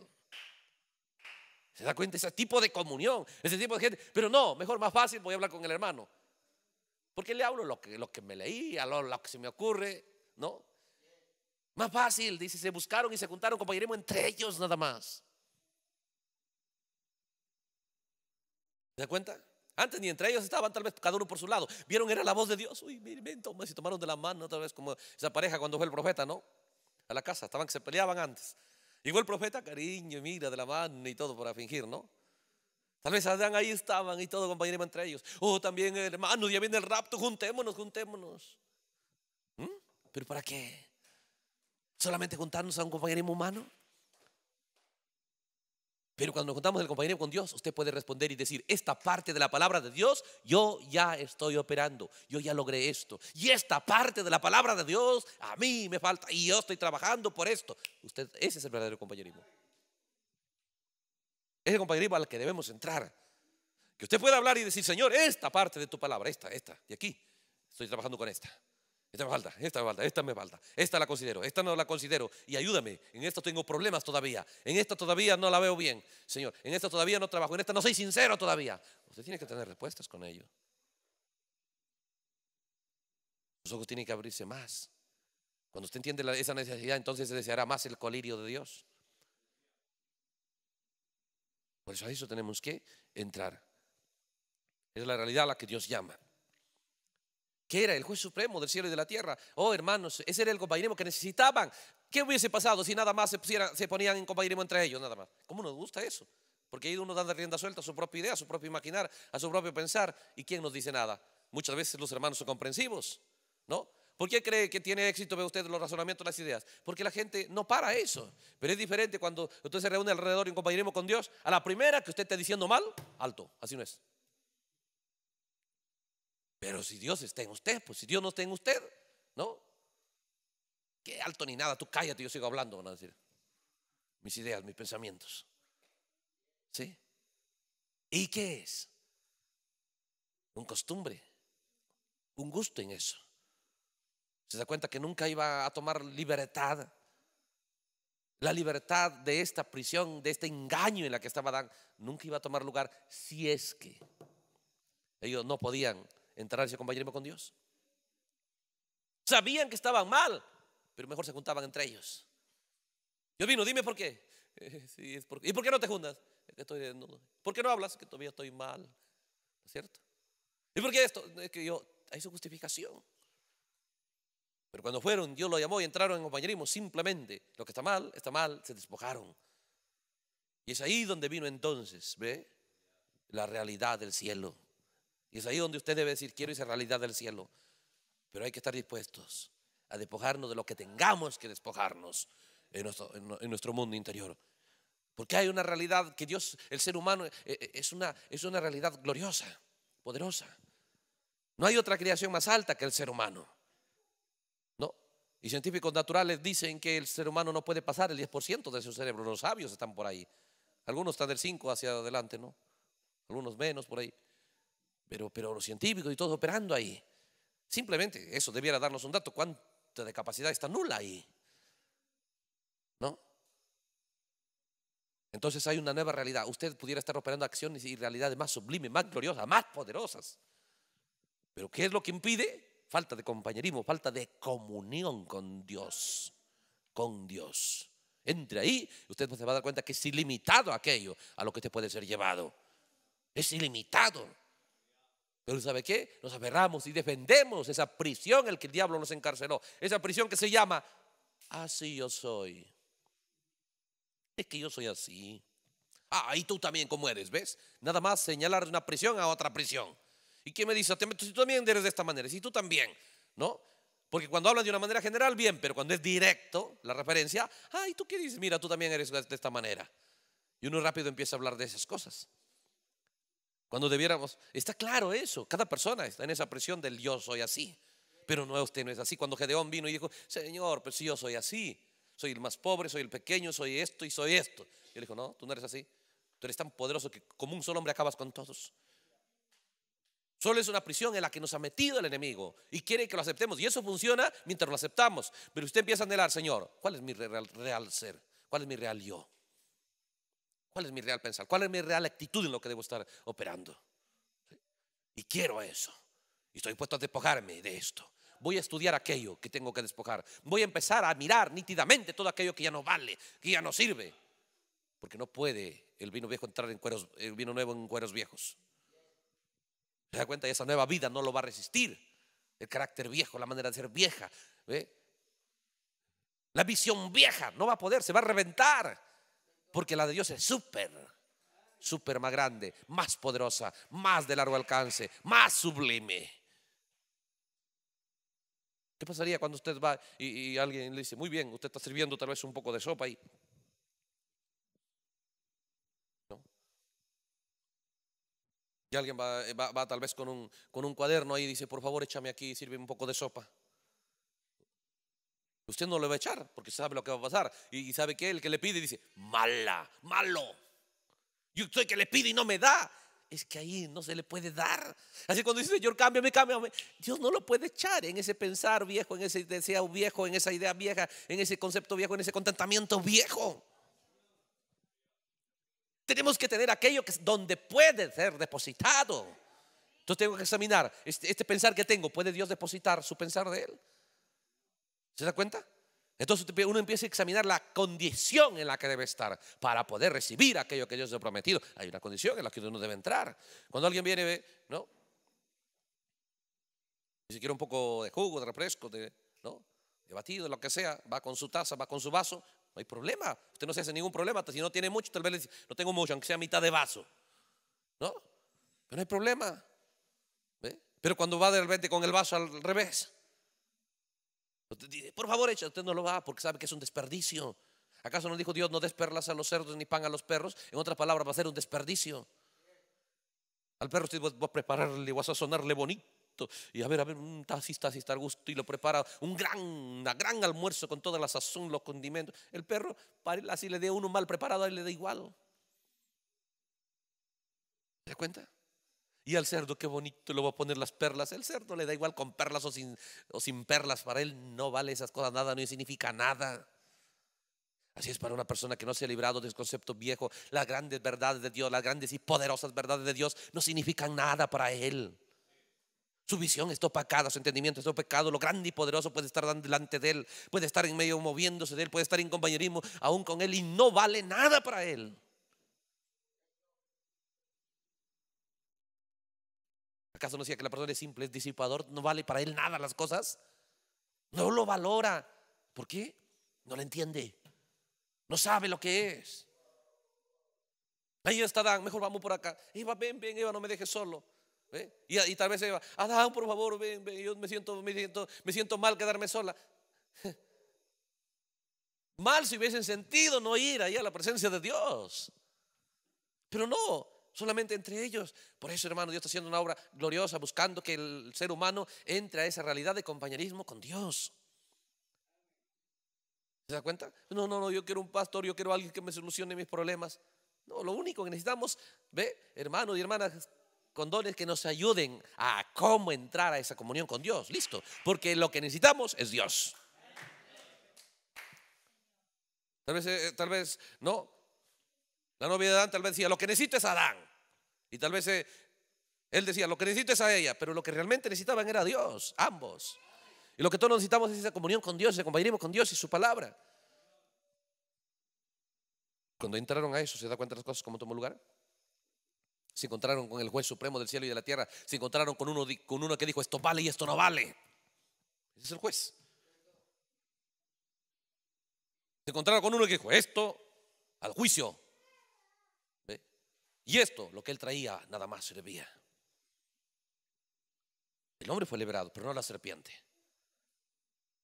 ¿Se da cuenta? Ese tipo de comunión, ese tipo de gente. Pero no, mejor, más fácil, voy a hablar con el hermano. Porque le hablo lo que, me leí, lo, lo que se me ocurre, ¿no? Más fácil, dice, se buscaron y se juntaron, compañeremos entre ellos nada más. ¿Se da cuenta? Antes ni entre ellos estaban, tal vez cada uno por su lado. Vieron, era la voz de Dios. Uy, miren, toma se tomaron de la mano tal vez como esa pareja cuando fue el profeta, ¿no? A la casa, estaban que se peleaban antes. Llegó el profeta, cariño, mira, de la mano y todo para fingir, ¿no? Tal vez Adán ahí estaban y todo compañero entre ellos. Oh, también hermano, ya viene el rapto, juntémonos, juntémonos. ¿Mm? ¿Pero para qué? ¿Solamente juntarnos a un compañerismo humano? Pero cuando nos contamos el compañero con Dios, usted puede responder y decir, esta parte de la palabra de Dios, yo ya estoy operando, yo ya logré esto. Y esta parte de la palabra de Dios, a mí me falta y yo estoy trabajando por esto. Usted, ese es el verdadero compañerismo. Es el compañerismo al que debemos entrar. Que usted pueda hablar y decir, Señor, esta parte de tu palabra, esta, esta, y aquí, estoy trabajando con esta. Esta me falta, esta me falta, esta me falta, esta la considero, esta no la considero y ayúdame. En esta tengo problemas todavía, en esta todavía no la veo bien, Señor, en esta todavía no trabajo, en esta no soy sincero todavía. Usted tiene que tener respuestas con ello. Los ojos tienen que abrirse más. Cuando usted entiende esa necesidad, entonces se deseará más el colirio de Dios. Por eso a eso tenemos que entrar. Es la realidad a la que Dios llama que era el juez supremo del cielo y de la tierra. Oh, hermanos, ese era el compañerismo que necesitaban. ¿Qué hubiese pasado si nada más se, se ponían en compañerismo entre ellos? Nada más. ¿Cómo nos gusta eso? Porque ahí uno da rienda suelta a su propia idea, a su propio imaginar, a su propio pensar. ¿Y quién nos dice nada? Muchas veces los hermanos son comprensivos, ¿no? ¿Por qué cree que tiene éxito, ve usted, los razonamientos, las ideas? Porque la gente no para eso. Pero es diferente cuando usted se reúne alrededor y en compañerismo con Dios. A la primera que usted está diciendo mal, alto. Así no es. Pero si Dios está en usted, pues si Dios no está en usted, ¿no? Qué alto ni nada, tú cállate, yo sigo hablando, van a decir. Mis ideas, mis pensamientos. ¿Sí? ¿Y qué es? Un costumbre, un gusto en eso. Se da cuenta que nunca iba a tomar libertad. La libertad de esta prisión, de este engaño en la que estaba Dan, nunca iba a tomar lugar si es que ellos no podían entrar en ese compañerismo con Dios. Sabían que estaban mal, pero mejor se juntaban entre ellos. Yo vino, dime por qué. Eh, es ¿Y por qué no te juntas? Estoy ¿Por qué no hablas? Que todavía estoy mal. ¿No es cierto? ¿Y por qué esto? Es que yo, hay su justificación. Pero cuando fueron, Dios lo llamó y entraron en compañerismo. Simplemente, lo que está mal, está mal, se despojaron. Y es ahí donde vino entonces, ¿ve? La realidad del cielo. Y es ahí donde usted debe decir, quiero esa realidad del cielo. Pero hay que estar dispuestos a despojarnos de lo que tengamos que despojarnos en nuestro, mundo interior. Porque hay una realidad que Dios, el ser humano, eh, eh, es una, es una realidad gloriosa, poderosa. No hay otra creación más alta que el ser humano. ¿No? Y científicos naturales dicen que el ser humano no puede pasar el 10% de su cerebro. Los sabios están por ahí. Algunos están del 5 hacia adelante, ¿no? Algunos menos por ahí pero, pero los científicos y todos operando ahí. Simplemente eso debiera darnos un dato, cuánta de capacidad está nula ahí. ¿No? Entonces hay una nueva realidad. Usted pudiera estar operando acciones y realidades más sublimes, más gloriosas, más poderosas. Pero ¿qué es lo que impide? Falta de compañerismo, falta de comunión con Dios. Con Dios. Entre ahí, usted se va a dar cuenta que es ilimitado aquello a lo que usted puede ser llevado. Es ilimitado. Pero ¿sabe qué? Nos aferramos y defendemos esa prisión en la que el diablo nos encarceló. Esa prisión que se llama, así yo soy. Es que yo soy así. Ah, y tú también como eres, ¿ves? Nada más señalar una prisión a otra prisión. ¿Y quién me dice? Si tú también eres de esta manera, si tú también, ¿no? Porque cuando hablan de una manera general, bien, pero cuando es directo la referencia, ah, ¿y ¿tú qué dices? Mira, tú también eres de esta manera. Y uno rápido empieza a hablar de esas cosas. Cuando debiéramos, está claro eso, cada persona está en esa presión del yo soy así, pero no es usted no es así. Cuando Gedeón vino y dijo, Señor, pues si yo soy así, soy el más pobre, soy el pequeño, soy esto y soy esto. Y él dijo, no, tú no eres así, tú eres tan poderoso que como un solo hombre acabas con todos. Solo es una prisión en la que nos ha metido el enemigo y quiere que lo aceptemos. Y eso funciona mientras lo aceptamos. Pero usted empieza a anhelar, Señor, ¿cuál es mi real ser? ¿Cuál es mi real yo? ¿Cuál es mi real pensar? ¿Cuál es mi real actitud en lo que debo estar operando? Y quiero eso. Y estoy dispuesto a despojarme de esto. Voy a estudiar aquello que tengo que despojar. Voy a empezar a mirar nítidamente todo aquello que ya no vale, que ya no sirve. Porque no puede el vino viejo entrar en cueros, el vino nuevo en cueros viejos. Se da cuenta, y esa nueva vida no lo va a resistir. El carácter viejo, la manera de ser vieja. La visión vieja no va a poder, se va a reventar porque la de Dios es súper, súper más grande, más poderosa, más de largo alcance, más sublime. ¿Qué pasaría cuando usted va y, alguien le dice, muy bien, usted está sirviendo tal vez un poco de sopa ahí? Y alguien va, va, tal vez con un, con un cuaderno ahí y dice, por favor, échame aquí, sirve un poco de sopa. Usted no le va a echar porque sabe lo que va a pasar. Y, sabe que el que le pide dice, mala, malo. Yo estoy que le pide y no me da. Es que ahí no se le puede dar. Así cuando dice, Señor, cámbiame, cámbiame. Dios no lo puede echar en ese pensar viejo, en ese deseo viejo, en esa idea vieja, en ese concepto viejo, en ese contentamiento viejo. Tenemos que tener aquello que, donde puede ser depositado. Entonces tengo que examinar, este, este pensar que tengo, ¿puede Dios depositar su pensar de él? ¿Se da cuenta? Entonces uno empieza a examinar la condición en la que debe estar para poder recibir aquello que Dios le ha prometido. Hay una condición en la que uno debe entrar. Cuando alguien viene, ve, ¿no? Ni siquiera un poco de jugo, de refresco, de, ¿no? de batido, lo que sea, va con su taza, va con su vaso, no hay problema. Usted no se hace ningún problema. Si no tiene mucho, tal vez le dice, no tengo mucho, aunque sea mitad de vaso. ¿No? Pero no hay problema. Pero cuando va de repente con el vaso al revés, por favor, echa, usted no lo va porque sabe que es un desperdicio. ¿Acaso no dijo Dios no des a los cerdos ni pan a los perros? En otras palabras, va a ser un desperdicio. Al perro usted va a prepararle, vas a sonarle bonito. Y a ver, a ver, un tacista si está al gusto y lo prepara un gran, gran almuerzo con toda la sazón, los condimentos. El perro, así le dé uno mal preparado, a le da igual. ¿Se da cuenta? Y al cerdo, qué bonito, le voy a poner las perlas. El cerdo le da igual con perlas o sin, o sin perlas. Para él no vale esas cosas nada, no significa nada. Así es para una persona que no se ha librado de ese concepto viejo. Las grandes verdades de Dios, las grandes y poderosas verdades de Dios no significan nada para él. Su visión está opacada, su entendimiento es opacado. Lo grande y poderoso puede estar delante de él, puede estar en medio moviéndose de él, puede estar en compañerismo aún con él y no vale nada para él. caso no decía que la persona es simple, es disipador, no vale para él nada las cosas? No lo valora. ¿Por qué? No lo entiende. No sabe lo que es. Ahí está Adán, mejor vamos por acá. Eva, ven, ven, Eva, no me dejes solo. ¿Eh? Y, y, tal vez Eva, Adán, por favor, ven, ven, yo me siento, me siento, me siento mal quedarme sola. mal si hubiesen sentido no ir ahí a la presencia de Dios. Pero no, solamente entre ellos. Por eso, hermano, Dios está haciendo una obra gloriosa, buscando que el ser humano entre a esa realidad de compañerismo con Dios. ¿Se da cuenta? No, no, no, yo quiero un pastor, yo quiero alguien que me solucione mis problemas. No, lo único que necesitamos, ve, hermanos y hermanas, con dones que nos ayuden a cómo entrar a esa comunión con Dios. Listo, porque lo que necesitamos es Dios. Tal vez, eh, tal vez, no. La novia de Adán tal vez decía, lo que necesito es Adán. Y tal vez eh, él decía, lo que necesito es a ella, pero lo que realmente necesitaban era a Dios, ambos. Y lo que todos necesitamos es esa comunión con Dios, ese compañerismo con Dios y su palabra. Cuando entraron a eso, ¿se da cuenta de las cosas como tomó lugar? Se encontraron con el juez supremo del cielo y de la tierra. Se encontraron con uno, con uno que dijo, esto vale y esto no vale. Ese es el juez. Se encontraron con uno que dijo, esto al juicio y esto, lo que él traía, nada más servía. El hombre fue liberado, pero no la serpiente.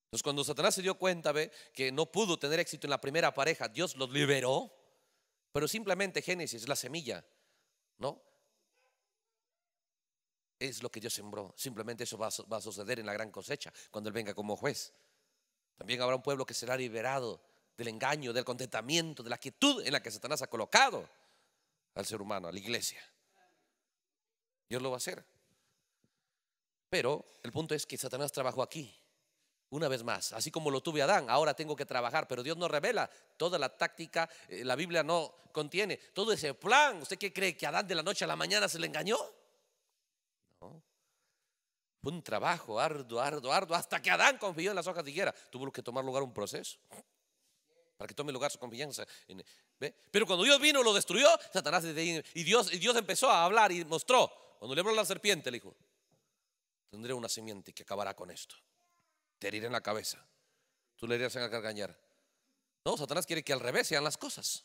Entonces, cuando Satanás se dio cuenta ve, que no pudo tener éxito en la primera pareja, Dios los liberó. Pero simplemente Génesis, la semilla, ¿no? Es lo que Dios sembró. Simplemente eso va a suceder en la gran cosecha, cuando Él venga como juez. También habrá un pueblo que será liberado del engaño, del contentamiento, de la quietud en la que Satanás ha colocado al ser humano, a la iglesia. Dios lo va a hacer. Pero el punto es que Satanás trabajó aquí, una vez más, así como lo tuve Adán, ahora tengo que trabajar, pero Dios no revela toda la táctica, eh, la Biblia no contiene todo ese plan. ¿Usted qué cree que Adán de la noche a la mañana se le engañó? No. Fue un trabajo arduo, arduo, arduo, hasta que Adán confió en las hojas de higuera. Tuvo que tomar lugar un proceso para que tome lugar su confianza. Pero cuando Dios vino, lo destruyó, Satanás desde ahí, y Dios, y Dios empezó a hablar y mostró. Cuando le habló a la serpiente, le dijo, tendré una simiente que acabará con esto. Te heriré en la cabeza. Tú le irías a cargañar. No, Satanás quiere que al revés sean las cosas.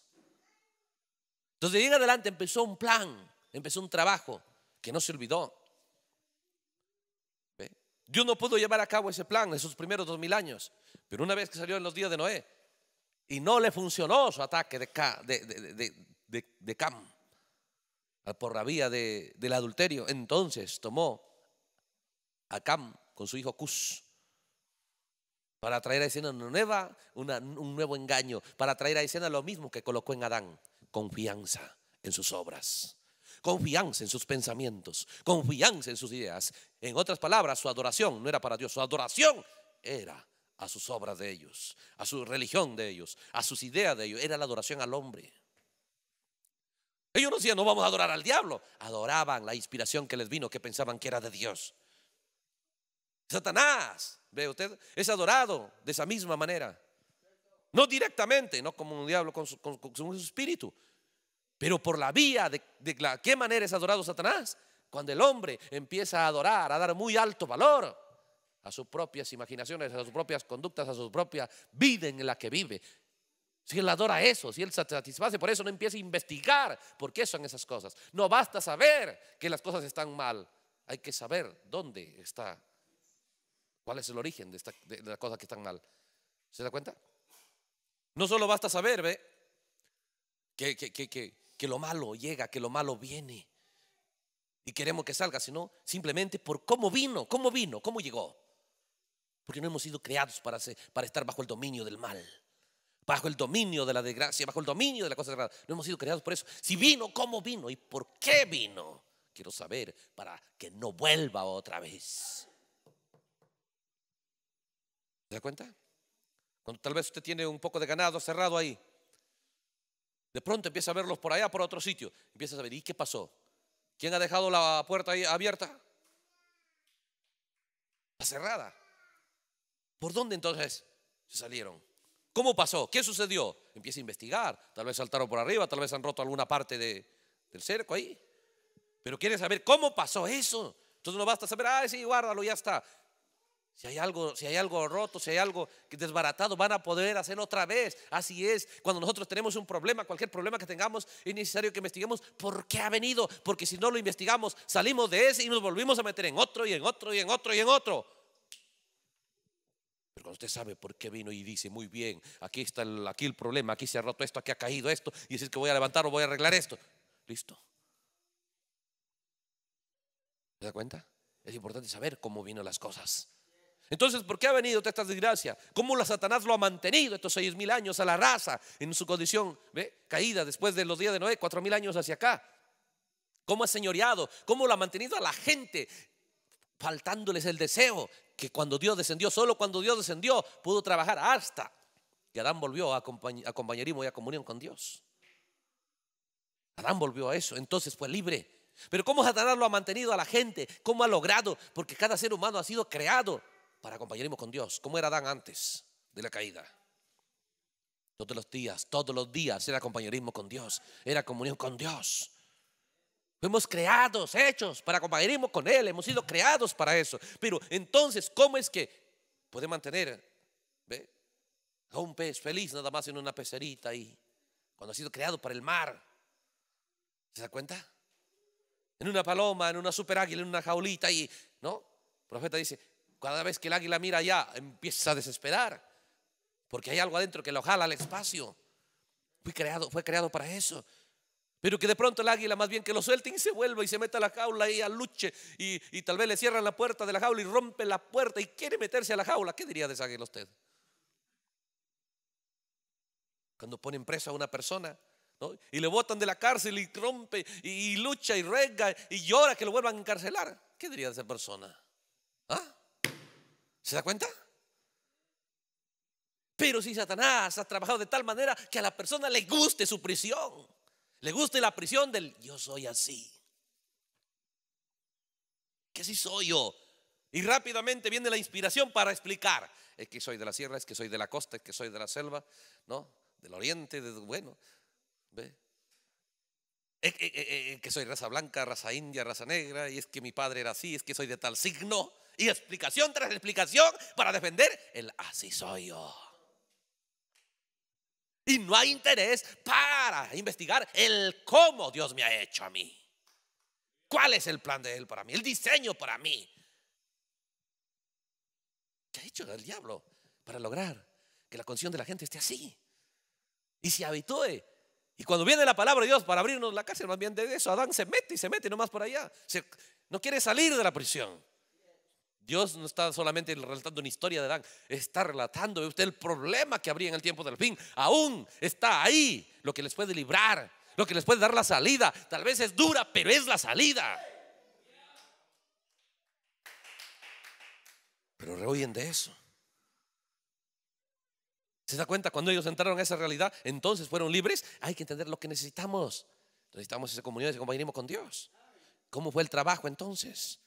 Entonces, de ahí en adelante empezó un plan, empezó un trabajo que no se olvidó. Dios no pudo llevar a cabo ese plan en sus primeros dos mil años, pero una vez que salió en los días de Noé, y no le funcionó su ataque de, Cam por la vía del adulterio. Entonces tomó a Cam con su hijo Cus para traer a escena nueva, un nuevo engaño, para traer a escena lo mismo que colocó en Adán, confianza en sus obras, confianza en sus pensamientos, confianza en sus ideas. En otras palabras, su adoración no era para Dios, su adoración era a sus obras de ellos, a su religión de ellos, a sus ideas de ellos. Era la adoración al hombre. Ellos no decían, no vamos a adorar al diablo. Adoraban la inspiración que les vino, que pensaban que era de Dios. Satanás, ve usted, es adorado de esa misma manera. No directamente, no como un diablo con su, espíritu, pero por la vía de, qué manera es adorado Satanás. Cuando el hombre empieza a adorar, a dar muy alto valor a sus propias imaginaciones, a sus propias conductas, a su propia vida en la que vive. Si él adora eso, si él se satisface por eso, no empiece a investigar por qué son esas cosas. No basta saber que las cosas están mal. Hay que saber dónde está, cuál es el origen de, las cosas que están mal. ¿Se da cuenta? No solo basta saber, que lo malo llega, que lo malo viene y queremos que salga, sino simplemente por cómo vino, cómo vino, cómo llegó. Porque no hemos sido creados para, ser, para estar bajo el dominio del mal, bajo el dominio de la desgracia, bajo el dominio de la cosa cerrada No hemos sido creados por eso. Si vino, ¿cómo vino? ¿Y por qué vino? Quiero saber para que no vuelva otra vez. ¿Se da cuenta? Cuando tal vez usted tiene un poco de ganado cerrado ahí, de pronto empieza a verlos por allá, por otro sitio. Empieza a saber, ¿y qué pasó? ¿Quién ha dejado la puerta ahí abierta? cerrada. ¿Por dónde entonces se salieron? ¿Cómo pasó? ¿Qué sucedió? Empieza a investigar. Tal vez saltaron por arriba, tal vez han roto alguna parte del cerco ahí. Pero quiere saber cómo pasó eso. Entonces no basta saber, ah, sí, guárdalo, ya está. Si hay algo, si hay algo roto, si hay algo desbaratado, van a poder hacer otra vez. Así es. Cuando nosotros tenemos un problema, cualquier problema que tengamos, es necesario que investiguemos por qué ha venido, porque si no lo investigamos, salimos de ese y nos volvimos a meter en otro y en otro y en otro y en otro usted sabe por qué vino y dice, muy bien, aquí está el, aquí el problema, aquí se ha roto esto, aquí ha caído esto, y dice que voy a levantar o voy a arreglar esto. Listo. ¿Se da cuenta? Es importante saber cómo vino las cosas. Entonces, ¿por qué ha venido toda esta desgracia? ¿Cómo la Satanás lo ha mantenido estos seis mil años a la raza en su condición caída después de los días de Noé, cuatro mil años hacia acá? ¿Cómo ha señoreado? ¿Cómo lo ha mantenido a la gente faltándoles el deseo, que cuando Dios descendió, solo cuando Dios descendió, pudo trabajar hasta que Adán volvió a, compañerismo y a comunión con Dios. Adán volvió a eso, entonces fue libre. Pero cómo Satanás lo ha mantenido a la gente, cómo ha logrado, porque cada ser humano ha sido creado para compañerismo con Dios, como era Adán antes de la caída. Todos los días, todos los días era compañerismo con Dios, era comunión con Dios. Fuimos creados, hechos para compañerismo con Él, hemos sido creados para eso. Pero entonces, ¿cómo es que puede mantener a un pez feliz nada más en una pecerita y cuando ha sido creado para el mar? ¿Se da cuenta? En una paloma, en una super águila, en una jaulita y ¿no? El profeta dice, cada vez que el águila mira allá, empieza a desesperar, porque hay algo adentro que lo jala al espacio. Fue creado, fue creado para eso. Pero que de pronto el águila más bien que lo suelten y se vuelva y se meta a la jaula y a y, y tal vez le cierran la puerta de la jaula y rompe la puerta y quiere meterse a la jaula. ¿Qué diría de esa águila usted? Cuando ponen preso a una persona y le botan de la cárcel y rompe y, lucha y rega y llora que lo vuelvan a encarcelar. ¿Qué diría de esa persona? ¿Ah? ¿Se da cuenta? Pero si Satanás ha trabajado de tal manera que a la persona le guste su prisión. Le gusta la prisión del yo soy así. Que sí soy yo. Y rápidamente viene la inspiración para explicar. Es que soy de la sierra, es que soy de la costa, es que soy de la selva, ¿no? Del oriente, de, bueno, ¿ve? es que eh, eh, eh, soy raza blanca, raza india, raza negra, y es que mi padre era así, es que soy de tal signo. Y explicación tras explicación para defender el así soy yo y no hay interés para investigar el cómo Dios me ha hecho a mí. ¿Cuál es el plan de Él para mí? El diseño para mí. ¿Qué ha hecho el diablo para lograr que la condición de la gente esté así? Y se habitúe. Y cuando viene la palabra de Dios para abrirnos la cárcel, más bien de eso, Adán se mete y se mete nomás por allá. no quiere salir de la prisión. Dios no está solamente relatando una historia de Adán, está relatando, ve usted, el problema que habría en el tiempo del fin. Aún está ahí lo que les puede librar, lo que les puede dar la salida. Tal vez es dura, pero es la salida. Pero rehuyen de eso. ¿Se da cuenta? Cuando ellos entraron a esa realidad, entonces fueron libres. Hay que entender lo que necesitamos. Necesitamos esa comunión, ese compañerismo con Dios. ¿Cómo fue el trabajo entonces?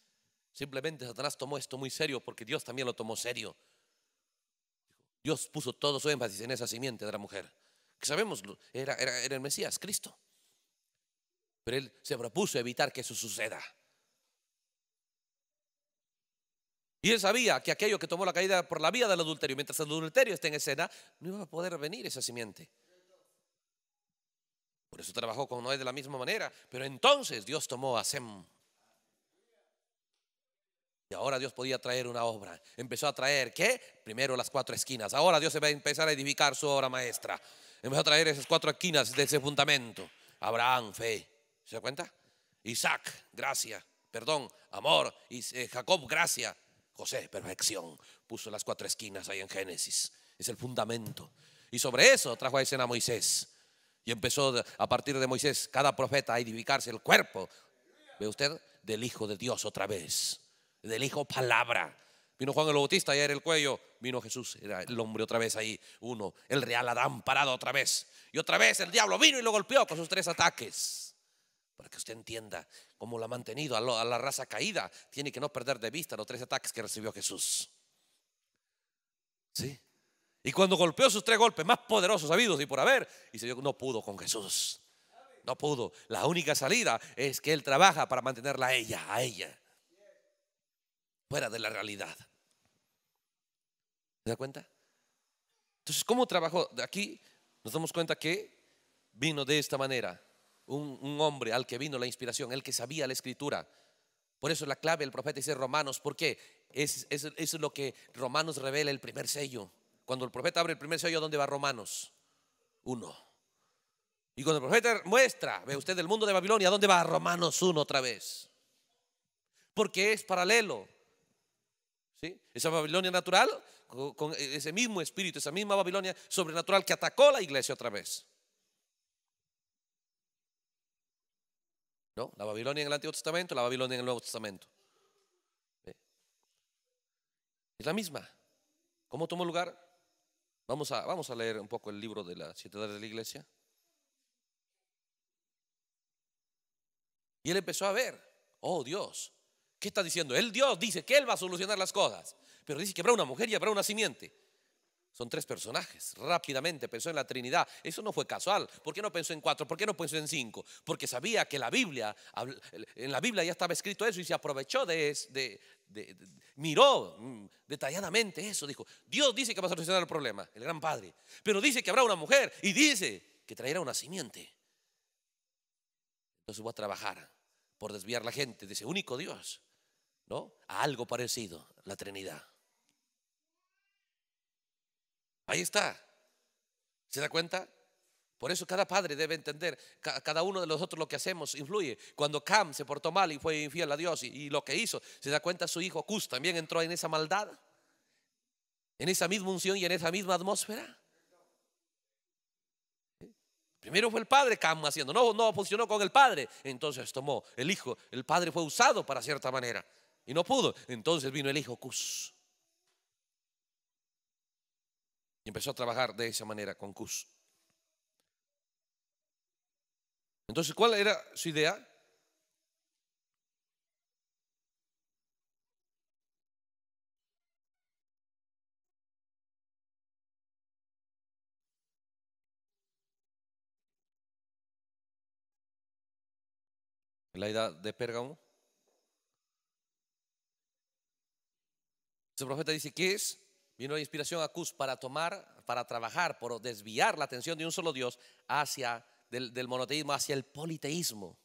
Simplemente Satanás tomó esto muy serio porque Dios también lo tomó serio. Dios puso todo su énfasis en esa simiente de la mujer, que sabemos era, era, el Mesías, Cristo. Pero él se propuso evitar que eso suceda. Y él sabía que aquello que tomó la caída por la vía del adulterio, mientras el adulterio está en escena, no iba a poder venir esa simiente. Por eso trabajó con Noé de la misma manera. Pero entonces Dios tomó a Sem, ahora Dios podía traer una obra. Empezó a traer, ¿qué? Primero las cuatro esquinas. Ahora Dios se va a empezar a edificar su obra maestra. Empezó a traer esas cuatro esquinas de ese fundamento. Abraham, fe. ¿Se da cuenta? Isaac, gracia. Perdón, amor. Y eh, Jacob, gracia. José, perfección. Puso las cuatro esquinas ahí en Génesis. Es el fundamento. Y sobre eso trajo a escena a Moisés. Y empezó a partir de Moisés, cada profeta, a edificarse el cuerpo. ¿Ve usted? Del Hijo de Dios otra vez del hijo palabra. Vino Juan el Bautista, Allá era el cuello. Vino Jesús, era el hombre otra vez ahí. Uno, el real Adán parado otra vez. Y otra vez el diablo vino y lo golpeó con sus tres ataques. Para que usted entienda cómo lo ha mantenido a, la raza caída, tiene que no perder de vista los tres ataques que recibió Jesús. ¿Sí? Y cuando golpeó sus tres golpes más poderosos habidos y por haber, y se dio no pudo con Jesús. No pudo. La única salida es que él trabaja para mantenerla a ella, a ella fuera de la realidad. ¿Se da cuenta? Entonces, ¿cómo trabajó? Aquí nos damos cuenta que vino de esta manera. Un, hombre al que vino la inspiración, el que sabía la escritura. Por eso la clave del profeta dice Romanos, porque es, es, es lo que Romanos revela el primer sello. Cuando el profeta abre el primer sello, ¿dónde va Romanos? Uno. Y cuando el profeta muestra, ve usted el mundo de Babilonia, ¿dónde va Romanos uno otra vez? Porque es paralelo. Esa Babilonia natural, con e, ese mismo espíritu, esa misma Babilonia sobrenatural que atacó la iglesia otra vez. ¿No? La Babilonia en el Antiguo Testamento, la Babilonia en el Nuevo Testamento. Es la misma. ¿Cómo tomó lugar? Vamos a, vamos a leer un poco el libro de las siete de la iglesia. Y él empezó a ver, oh Dios, ¿Qué está diciendo? El Dios dice que Él va a solucionar las cosas, pero dice que habrá una mujer y habrá una simiente. Son tres personajes. Rápidamente pensó en la Trinidad. Eso no fue casual. ¿Por qué no pensó en cuatro? ¿Por qué no pensó en cinco? Porque sabía que la Biblia, en la Biblia ya estaba escrito eso y se aprovechó de, de, miró mm, detalladamente eso. Dijo, Dios dice que va a solucionar el problema, el gran Padre. Pero dice que habrá una mujer y dice que traerá una simiente. Entonces voy a trabajar por desviar la gente de ese único Dios a algo parecido, la Trinidad. Ahí está. ¿Se da cuenta? Por eso cada padre debe entender, cada uno de nosotros lo que hacemos influye. Cuando Cam se portó mal y fue infiel a Dios y, lo que hizo, se da cuenta su hijo Cus también entró en esa maldad, en esa misma unción y en esa misma atmósfera. Primero fue el padre Cam haciendo, no, no funcionó con el padre, entonces tomó el hijo, el padre fue usado para cierta manera y no pudo. Entonces vino el hijo Cus. Y empezó a trabajar de esa manera con Cus. Entonces, ¿cuál era su idea? La edad de Pérgamo. El profeta dice, que es? Vino la inspiración a Cus para tomar, para trabajar, por desviar la atención de un solo Dios hacia del, monoteísmo, hacia el politeísmo.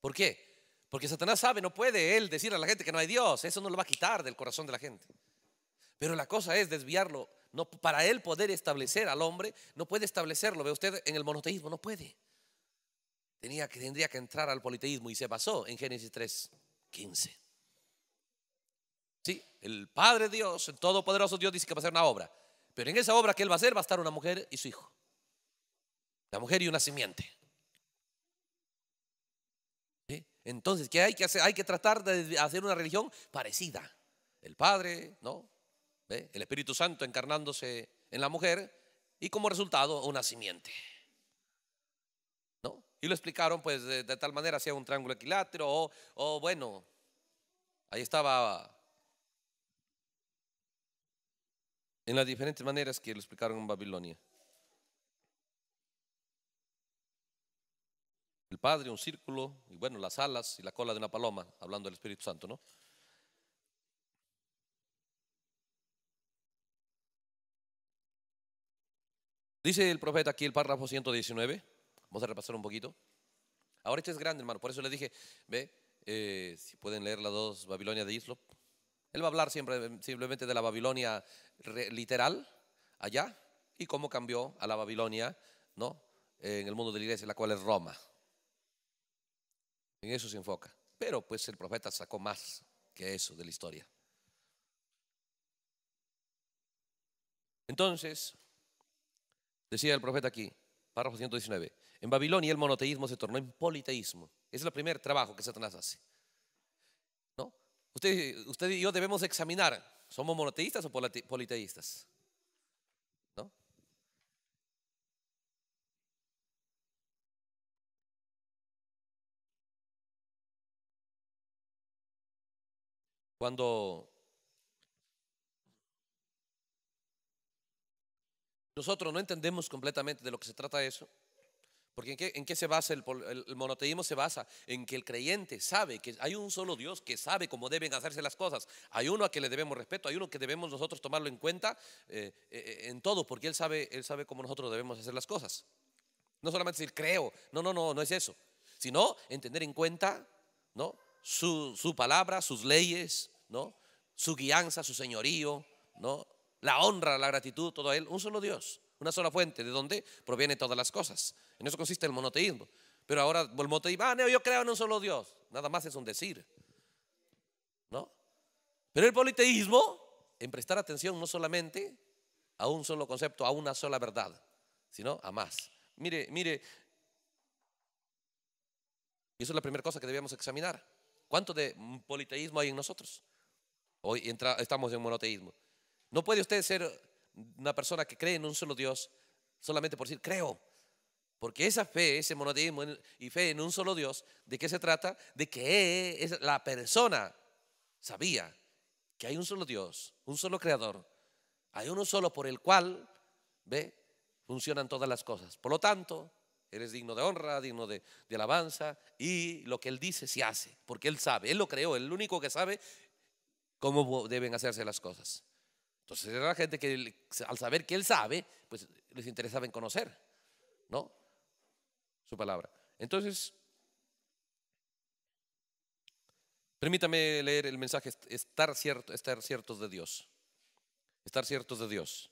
¿Por qué? Porque Satanás sabe, no puede él decir a la gente que no hay Dios. Eso no lo va a quitar del corazón de la gente. Pero la cosa es desviarlo. No, para él poder establecer al hombre, no puede establecerlo. Ve usted en el monoteísmo, no puede. Tenía que, tendría que entrar al politeísmo y se pasó en Génesis 3:15. 15. Sí, el Padre Dios, el Todopoderoso Dios dice que va a hacer una obra. Pero en esa obra que Él va a hacer va a estar una mujer y su hijo. La mujer y una simiente. Entonces, ¿qué hay que hacer? Hay que tratar de hacer una religión parecida. El Padre, ¿no? El Espíritu Santo encarnándose en la mujer y como resultado una simiente. ¿No? Y lo explicaron pues de, tal manera, hacía un triángulo equilátero o, o bueno, ahí estaba en las diferentes maneras que lo explicaron en Babilonia. El Padre, un círculo, y bueno, las alas y la cola de una paloma, hablando del Espíritu Santo, ¿no? Dice el profeta aquí el párrafo 119, vamos a repasar un poquito. Ahora este es grande, hermano, por eso le dije, ve, eh, si pueden leer las dos Babilonia de Islop, él va a hablar siempre, simplemente de la Babilonia literal, allá, y cómo cambió a la Babilonia, ¿no? En el mundo de la iglesia, la cual es Roma. En eso se enfoca. Pero pues el profeta sacó más que eso de la historia. Entonces, decía el profeta aquí, párrafo 119, en Babilonia el monoteísmo se tornó en politeísmo. es el primer trabajo que Satanás hace usted, y yo debemos examinar. ¿Somos monoteístas o politeístas? ¿No? Cuando nosotros no entendemos completamente de lo que se trata eso, porque ¿en qué, se basa el, monoteísmo? Se basa en que el creyente sabe que hay un solo Dios que sabe cómo deben hacerse las cosas. Hay uno a que le debemos respeto, hay uno que debemos nosotros tomarlo en cuenta eh, eh, eh, en todo, porque él sabe, él sabe cómo nosotros debemos hacer las cosas. No solamente decir creo, no, no, no, no es eso. Sino entender en cuenta ¿no? su, su palabra, sus leyes, ¿no? su guianza, su señorío, ¿no? la honra, la gratitud, todo a él, un solo Dios, una sola fuente de donde provienen todas las cosas. En eso consiste el monoteísmo. Pero ahora el monoteísmo, ah, no, yo creo en un solo Dios. Nada más es un decir. ¿No? Pero el politeísmo, en prestar atención no solamente a un solo concepto, a una sola verdad, sino a más. Mire, mire, y eso es la primera cosa que debíamos examinar. ¿Cuánto de politeísmo hay en nosotros? Hoy estamos en monoteísmo. No puede usted ser una persona que cree en un solo Dios solamente por decir creo, porque esa fe, ese monoteísmo y fe en un solo Dios, ¿de qué se trata? De que la persona sabía que hay un solo Dios, un solo creador, hay uno solo por el cual, ¿ve? Funcionan todas las cosas. Por lo tanto, eres digno de honra, digno de, alabanza y lo que Él dice se hace, porque Él sabe, Él lo creó, Él es el único que sabe cómo deben hacerse las cosas. Entonces era la gente que al saber que Él sabe, pues les interesaba en conocer, ¿no? su palabra. Entonces, permítame leer el mensaje, estar, cierto, estar ciertos de Dios. Estar ciertos de Dios.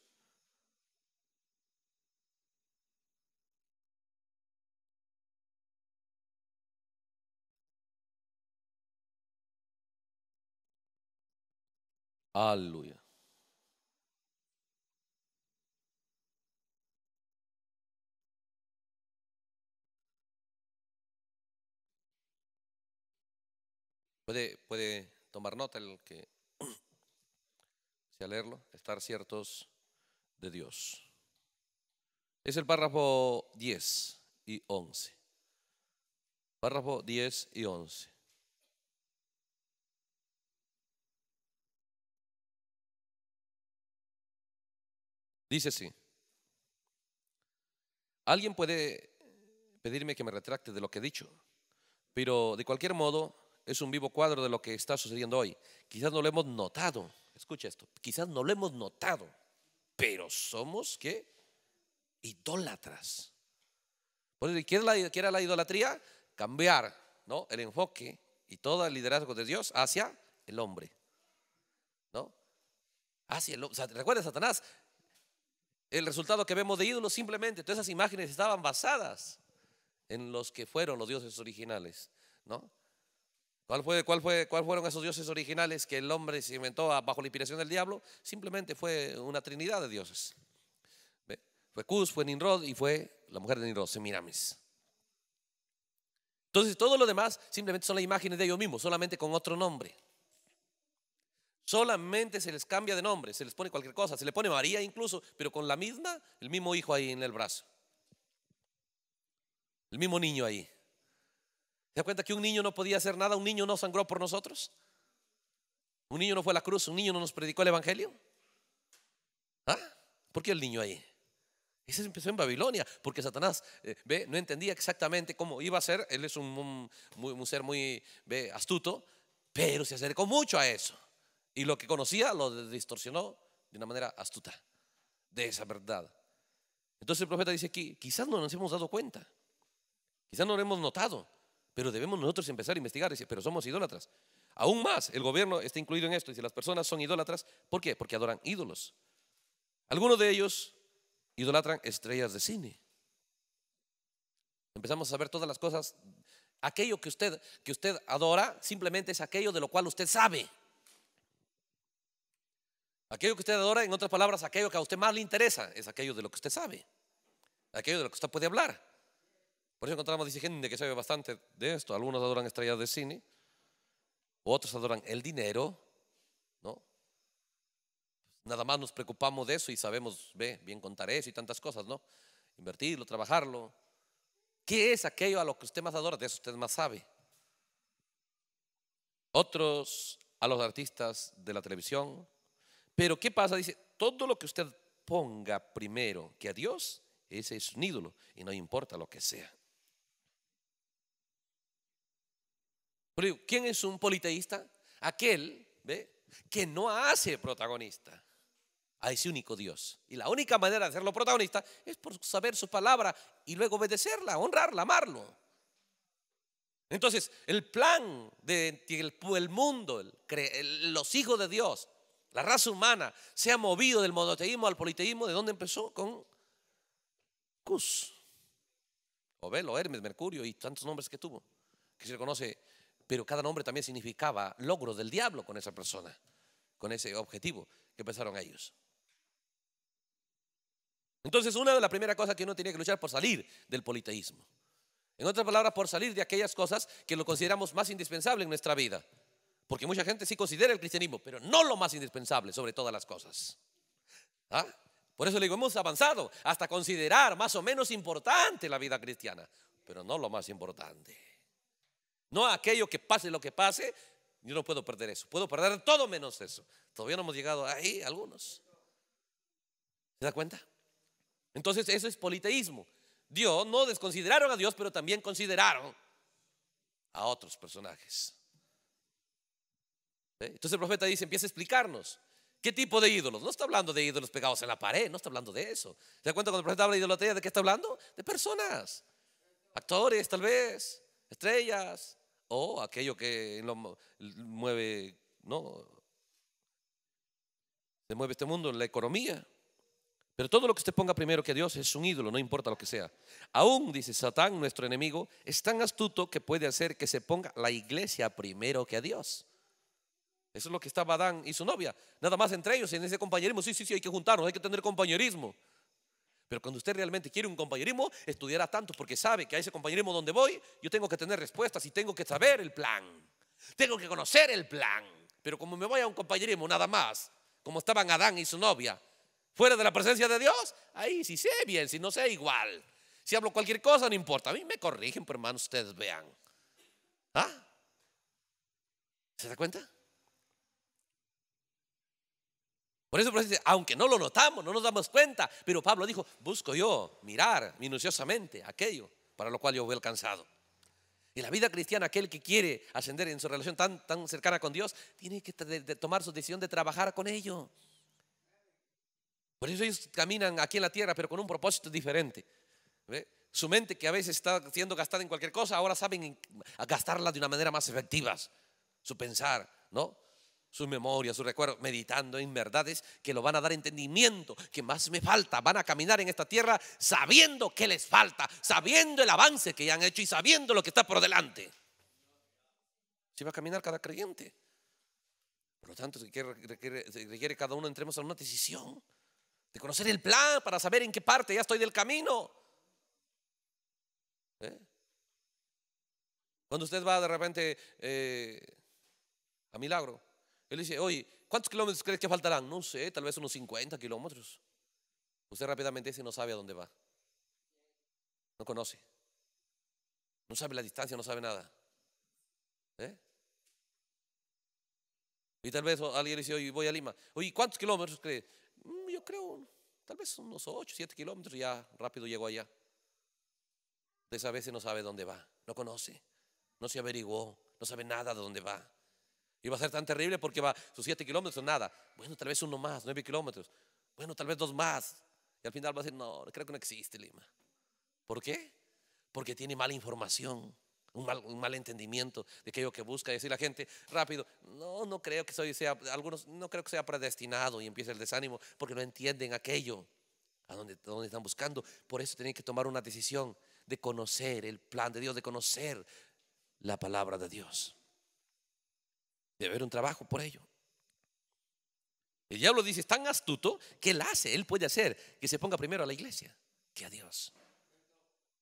Aleluya. Puede, tomar nota el que sea leerlo, estar ciertos de Dios. Es el párrafo 10 y 11. Párrafo 10 y 11. Dice así. Alguien puede pedirme que me retracte de lo que he dicho, pero de cualquier modo es un vivo cuadro de lo que está sucediendo hoy. Quizás no lo hemos notado, escucha esto, quizás no lo hemos notado, pero somos qué? Idólatras. era la idolatría? Cambiar ¿no? el enfoque y todo el liderazgo de Dios hacia el hombre. ¿no? Hacia el, Recuerda, Satanás, el resultado que vemos de ídolos simplemente, todas esas imágenes estaban basadas en los que fueron los dioses originales. ¿no? ¿Cuál fue, ¿Cuáles fueron esos dioses originales que el hombre se inventó bajo la inspiración del diablo? Simplemente fue una trinidad de dioses. Fue Cus, fue Ninrod y fue la mujer de Ninrod, Semiramis. Entonces todo lo demás simplemente son las imágenes de ellos mismos, solamente con otro nombre. Solamente se les cambia de nombre, se les pone cualquier cosa, se le pone María incluso, pero con la misma, el mismo hijo ahí en el brazo. El mismo niño ahí. ¿Se da cuenta que un niño no podía hacer nada? ¿Un niño no sangró por nosotros? ¿Un niño no fue a la cruz? ¿Un niño no nos predicó el Evangelio? ¿Ah? ¿Por qué el niño ahí? Ese empezó en Babilonia, porque Satanás eh, ve, no entendía exactamente cómo iba a ser. Él es un, ser muy astuto, pero se acercó mucho a eso. Y lo que conocía lo distorsionó de una manera astuta, de esa verdad. Entonces el profeta dice aquí, quizás no nos hemos dado cuenta, quizás no lo hemos notado, pero debemos nosotros empezar a investigar pero somos idólatras. Aún más, el gobierno está incluido en esto. Y si las personas son idólatras, ¿por qué? Porque adoran ídolos. Algunos de ellos idolatran estrellas de cine. Empezamos a ver todas las cosas. Aquello que usted, que usted adora simplemente es aquello de lo cual usted sabe. Aquello que usted adora, en otras palabras, aquello que a usted más le interesa, es aquello de lo que usted sabe. Aquello de lo que usted puede hablar. Por eso encontramos dice, gente que sabe bastante de esto. Algunos adoran estrellas de cine, otros adoran el dinero, ¿no? Nada más nos preocupamos de eso y sabemos bien contar eso y tantas cosas, ¿no? Invertirlo, trabajarlo. ¿Qué es aquello a lo que usted más adora? De eso usted más sabe. Otros a los artistas de la televisión. Pero ¿qué pasa? Dice, todo lo que usted ponga primero que a Dios, ese es un ídolo y no importa lo que sea. ¿quién es un politeísta? Aquel ¿ve? que no hace protagonista a ah, ese único Dios. Y la única manera de hacerlo protagonista es por saber su palabra y luego obedecerla, honrarla, amarlo. Entonces, el plan del de mundo, el, los hijos de Dios, la raza humana, se ha movido del monoteísmo al politeísmo. ¿De dónde empezó? Con Cus, Obelo, Hermes, Mercurio y tantos nombres que tuvo, que se le conoce pero cada nombre también significaba logro del diablo con esa persona, con ese objetivo que pensaron ellos. Entonces, una de las primeras cosas que uno tenía que luchar por salir del politeísmo. En otras palabras, por salir de aquellas cosas que lo consideramos más indispensable en nuestra vida. Porque mucha gente sí considera el cristianismo, pero no lo más indispensable sobre todas las cosas. ¿Ah? Por eso le digo, hemos avanzado hasta considerar más o menos importante la vida cristiana, pero no lo más importante. No aquello que pase lo que pase, yo no puedo perder eso. Puedo perder todo menos eso. Todavía no hemos llegado ahí algunos. ¿Se da cuenta? Entonces eso es politeísmo. Dios, no desconsideraron a Dios, pero también consideraron a otros personajes. ¿Eh? Entonces el profeta dice, empieza a explicarnos. ¿Qué tipo de ídolos? No está hablando de ídolos pegados en la pared, no está hablando de eso. ¿Se da cuenta cuando el profeta habla de idolatría? ¿De qué está hablando? De personas, actores tal vez, estrellas, o aquello que mueve, ¿no? Se mueve este mundo, la economía. Pero todo lo que se ponga primero que Dios es un ídolo, no importa lo que sea. Aún, dice Satán, nuestro enemigo, es tan astuto que puede hacer que se ponga la iglesia primero que a Dios. Eso es lo que estaba Adán y su novia. Nada más entre ellos, en ese compañerismo. Sí, sí, sí, hay que juntarnos, hay que tener compañerismo. Pero cuando usted realmente quiere un compañerismo, estudiará tanto porque sabe que a ese compañerismo donde voy, yo tengo que tener respuestas y tengo que saber el plan. Tengo que conocer el plan. Pero como me voy a un compañerismo nada más, como estaban Adán y su novia, fuera de la presencia de Dios, ahí sí sé bien, si no sé igual. Si hablo cualquier cosa, no importa. A mí me corrigen, pero hermano, ustedes vean. ¿Ah? ¿Se da cuenta? Por eso, por aunque no lo notamos, no nos damos cuenta, pero Pablo dijo, busco yo mirar minuciosamente aquello para lo cual yo voy alcanzado. Y la vida cristiana, aquel que quiere ascender en su relación tan, tan cercana con Dios, tiene que tomar su decisión de trabajar con ello. Por eso ellos caminan aquí en la tierra, pero con un propósito diferente. Su mente que a veces está siendo gastada en cualquier cosa, ahora saben gastarla de una manera más efectiva. Su pensar, ¿no? Su memoria, su recuerdo meditando en verdades que lo van a dar entendimiento, que más me falta. Van a caminar en esta tierra sabiendo que les falta, sabiendo el avance que ya han hecho y sabiendo lo que está por delante. Si va a caminar cada creyente. Por lo tanto, requiere, requiere, requiere cada uno entremos a una decisión de conocer el plan para saber en qué parte ya estoy del camino. ¿Eh? Cuando usted va de repente eh, a milagro, él dice, oye, ¿cuántos kilómetros crees que faltarán? No sé, tal vez unos 50 kilómetros. Usted rápidamente dice, no sabe a dónde va. No conoce. No sabe la distancia, no sabe nada. ¿Eh? Y tal vez alguien dice, oye, voy a Lima. Oye, ¿cuántos kilómetros crees? Mm, yo creo, tal vez unos 8, 7 kilómetros, ya rápido llego allá. Usted a veces no sabe dónde va, no conoce, no se averiguó, no sabe nada de dónde va. Y va a ser tan terrible porque va sus siete kilómetros, nada. Bueno, tal vez uno más, nueve kilómetros. Bueno, tal vez dos más. Y al final va a decir, no, creo que no existe Lima. ¿Por qué? Porque tiene mala información, un mal, entendimiento de aquello que busca. Decir la gente rápido, no, no creo que soy, sea, algunos no creo que sea predestinado y empieza el desánimo porque no entienden aquello a a donde están buscando. Por eso tienen que tomar una decisión de conocer el plan de Dios, de conocer la palabra de Dios. Debe haber un trabajo por ello. El diablo dice, es tan astuto que él hace, él puede hacer que se ponga primero a la iglesia que a Dios.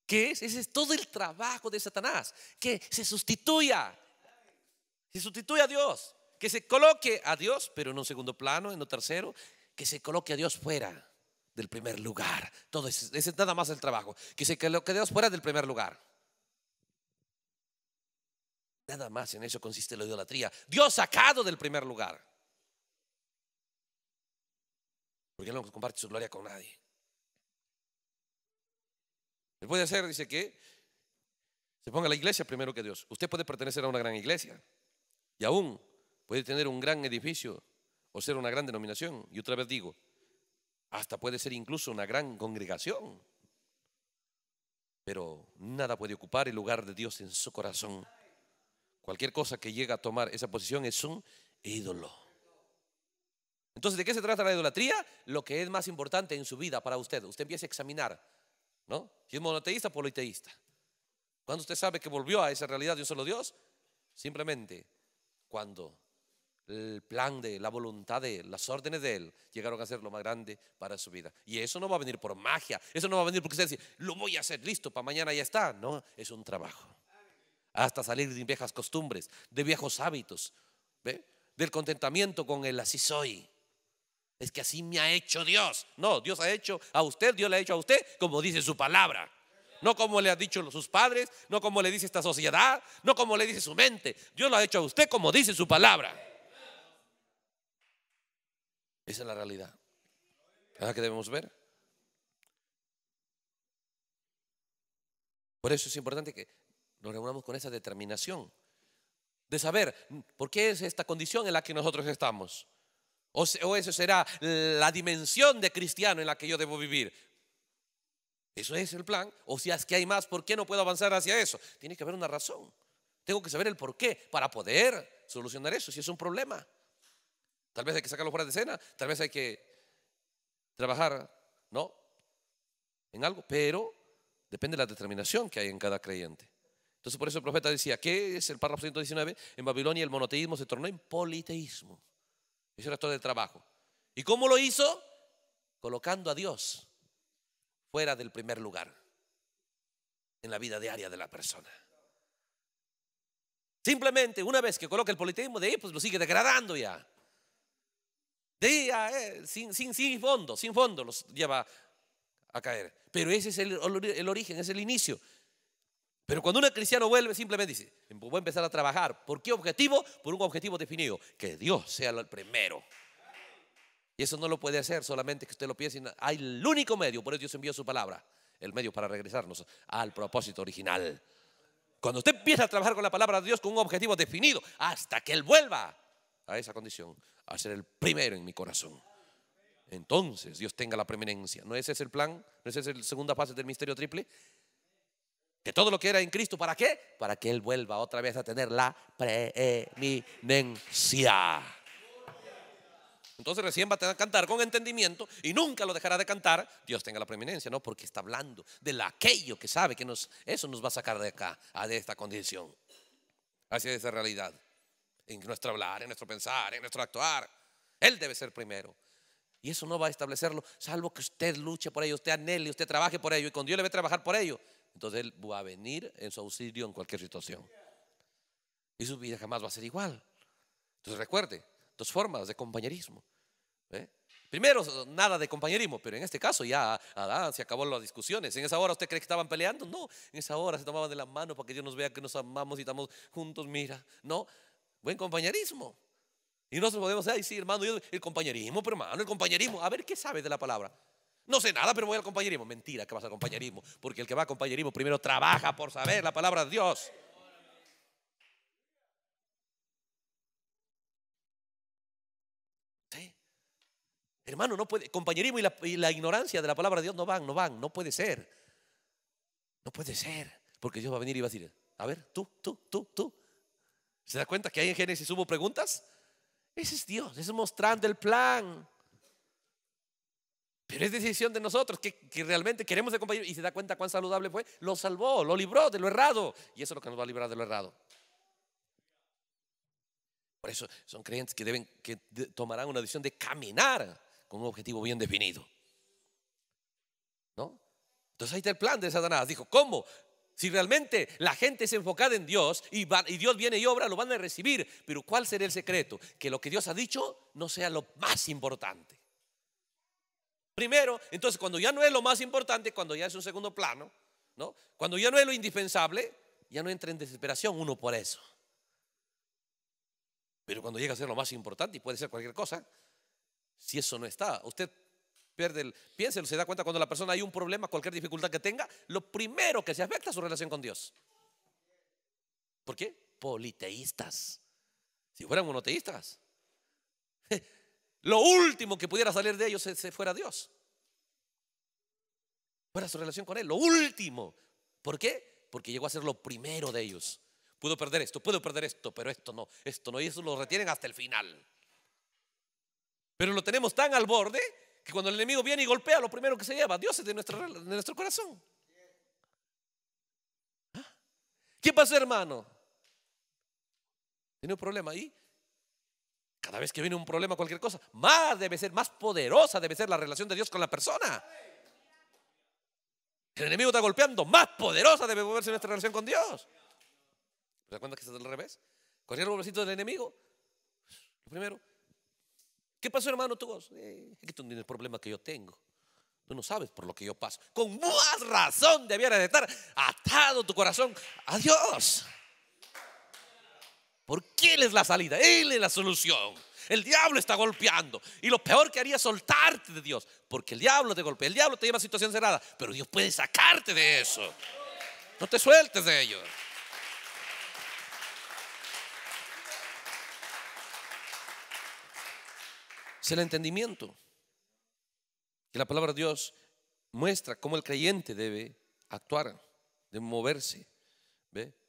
¿Qué Ese es todo el trabajo de Satanás, que se sustituya, se sustituya a Dios, que se coloque a Dios, pero en un segundo plano, en un tercero, que se coloque a Dios fuera del primer lugar. Todo ese es nada más el trabajo, que se coloque a Dios fuera del primer lugar. Nada más en eso consiste la idolatría. Dios sacado del primer lugar. Porque Él no comparte su gloria con nadie. Él puede hacer, dice que se ponga la iglesia primero que Dios. Usted puede pertenecer a una gran iglesia y aún puede tener un gran edificio o ser una gran denominación. Y otra vez digo, hasta puede ser incluso una gran congregación. Pero nada puede ocupar el lugar de Dios en su corazón. Cualquier cosa que llega a tomar esa posición es un ídolo. Entonces, ¿de qué se trata la idolatría? Lo que es más importante en su vida para usted. Usted empieza a examinar, ¿no? Si es monoteísta, o politeísta. Cuando usted sabe que volvió a esa realidad de un solo Dios, simplemente cuando el plan de, la voluntad de, las órdenes de Él llegaron a ser lo más grande para su vida. Y eso no va a venir por magia, eso no va a venir porque usted dice, lo voy a hacer listo, para mañana ya está. No, es un trabajo hasta salir de viejas costumbres, de viejos hábitos, del contentamiento con el así soy. Es que así me ha hecho Dios. No, Dios ha hecho a usted, Dios le ha hecho a usted como dice su palabra. No como le han dicho sus padres, no como le dice esta sociedad, no como le dice su mente. Dios lo ha hecho a usted como dice su palabra. Esa es la realidad. ¿Verdad que debemos ver? Por eso es importante que nos reunamos con esa determinación de saber por qué es esta condición en la que nosotros estamos. O, o eso será la dimensión de cristiano en la que yo debo vivir. Eso es el plan. O si es que hay más, ¿por qué no puedo avanzar hacia eso? Tiene que haber una razón. Tengo que saber el por qué para poder solucionar eso, si es un problema. Tal vez hay que sacarlo fuera de escena, tal vez hay que trabajar, ¿no? En algo, pero depende de la determinación que hay en cada creyente. Entonces por eso el profeta decía, ¿qué es el párrafo 119? En Babilonia el monoteísmo se tornó en politeísmo. Eso era todo el trabajo. ¿Y cómo lo hizo? Colocando a Dios fuera del primer lugar en la vida diaria de la persona. Simplemente una vez que coloca el politeísmo de ahí, pues lo sigue degradando ya. De ahí eh, sin, sin, sin fondo, sin fondo los lleva a caer. Pero ese es el, el origen, es el inicio. Pero cuando un cristiano vuelve, simplemente dice, voy a empezar a trabajar. ¿Por qué objetivo? Por un objetivo definido. Que Dios sea el primero. Y eso no lo puede hacer solamente que usted lo piense. Hay el único medio, por eso Dios envió su palabra. El medio para regresarnos al propósito original. Cuando usted empieza a trabajar con la palabra de Dios con un objetivo definido, hasta que Él vuelva a esa condición, a ser el primero en mi corazón. Entonces Dios tenga la preeminencia. ¿No ese es el plan? ¿No esa es la segunda fase del misterio triple? De todo lo que era en Cristo, ¿para qué? Para que Él vuelva otra vez a tener la preeminencia. Entonces recién va a tener cantar con entendimiento y nunca lo dejará de cantar. Dios tenga la preeminencia, ¿no? Porque está hablando de aquello que sabe que nos, eso nos va a sacar de acá, de esta condición, hacia esa realidad. En nuestro hablar, en nuestro pensar, en nuestro actuar. Él debe ser primero. Y eso no va a establecerlo, salvo que usted luche por ello, usted anhele, usted trabaje por ello y con Dios le ve trabajar por ello. Entonces Él va a venir en su auxilio en cualquier situación. Y su vida jamás va a ser igual. Entonces recuerde, dos formas de compañerismo. Primero, nada de compañerismo, pero en este caso ya se acabó las discusiones. ¿En esa hora usted cree que estaban peleando? No, en esa hora se tomaban de la mano para que Dios nos vea que nos amamos y estamos juntos, mira. No, buen compañerismo. Y nosotros podemos decir, hermano, el compañerismo, pero hermano, el compañerismo. A ver, ¿qué sabe de la palabra? No sé nada, pero voy al compañerismo. Mentira que vas al compañerismo, porque el que va al compañerismo primero trabaja por saber la palabra de Dios. Hermano, no puede, compañerismo y la, y la ignorancia de la palabra de Dios no van, no van, no puede ser. No puede ser, porque Dios va a venir y va a decir, a ver, tú, tú, tú, tú. ¿Se da cuenta que ahí en Génesis hubo preguntas? Ese es Dios, es mostrando el plan. Pero es decisión de nosotros que, realmente queremos acompañar y se da cuenta cuán saludable fue, lo salvó, lo libró de lo errado. Y eso es lo que nos va a librar de lo errado. Por eso son creyentes que deben, que tomarán una decisión de caminar con un objetivo bien definido. ¿No? Entonces ahí está el plan de Satanás. Dijo, ¿cómo? Si realmente la gente es enfocada en Dios y, y, Dios viene y obra, lo van a recibir. Pero ¿cuál será el secreto? Que lo que Dios ha dicho no sea lo más importante primero, entonces cuando ya no es lo más importante, cuando ya es un segundo plano, ¿no? Cuando ya no es lo indispensable, ya no entra en desesperación uno por eso. Pero cuando llega a ser lo más importante y puede ser cualquier cosa, si eso no está, usted pierde el, piénselo, se da cuenta cuando la persona hay un problema, cualquier dificultad que tenga, lo primero que se afecta es su relación con Dios. ¿Por qué? Politeístas. Si fueran monoteístas. Lo último que pudiera salir de ellos se fuera Dios. Fuera su relación con Él. Lo último. ¿Por qué? Porque llegó a ser lo primero de ellos. Puedo perder esto, puedo perder esto, pero esto no, esto no. Y eso lo retienen hasta el final. Pero lo tenemos tan al borde que cuando el enemigo viene y golpea, lo primero que se lleva, Dios es de nuestro, nuestro corazón. ¿Ah? ¿Qué pasó, hermano? Tiene un problema ahí. Cada vez que viene un problema, cualquier cosa, más debe ser, más poderosa debe ser la relación de Dios con la persona. El enemigo está golpeando, más poderosa debe volverse nuestra relación con Dios. ¿Se da que es al revés? Cualquier golpecito del enemigo, lo primero, ¿qué pasó hermano tú? Eh, es que tú tienes el problema que yo tengo. Tú no sabes por lo que yo paso. Con más razón debieras estar atado tu corazón a Dios. Porque Él es la salida, Él es la solución. El diablo está golpeando. Y lo peor que haría es soltarte de Dios. Porque el diablo te golpea, el diablo te lleva a situación cerrada. Pero Dios puede sacarte de eso. No te sueltes de ello Es el entendimiento. Que la palabra de Dios muestra cómo el creyente debe actuar, debe moverse. ¿Ve?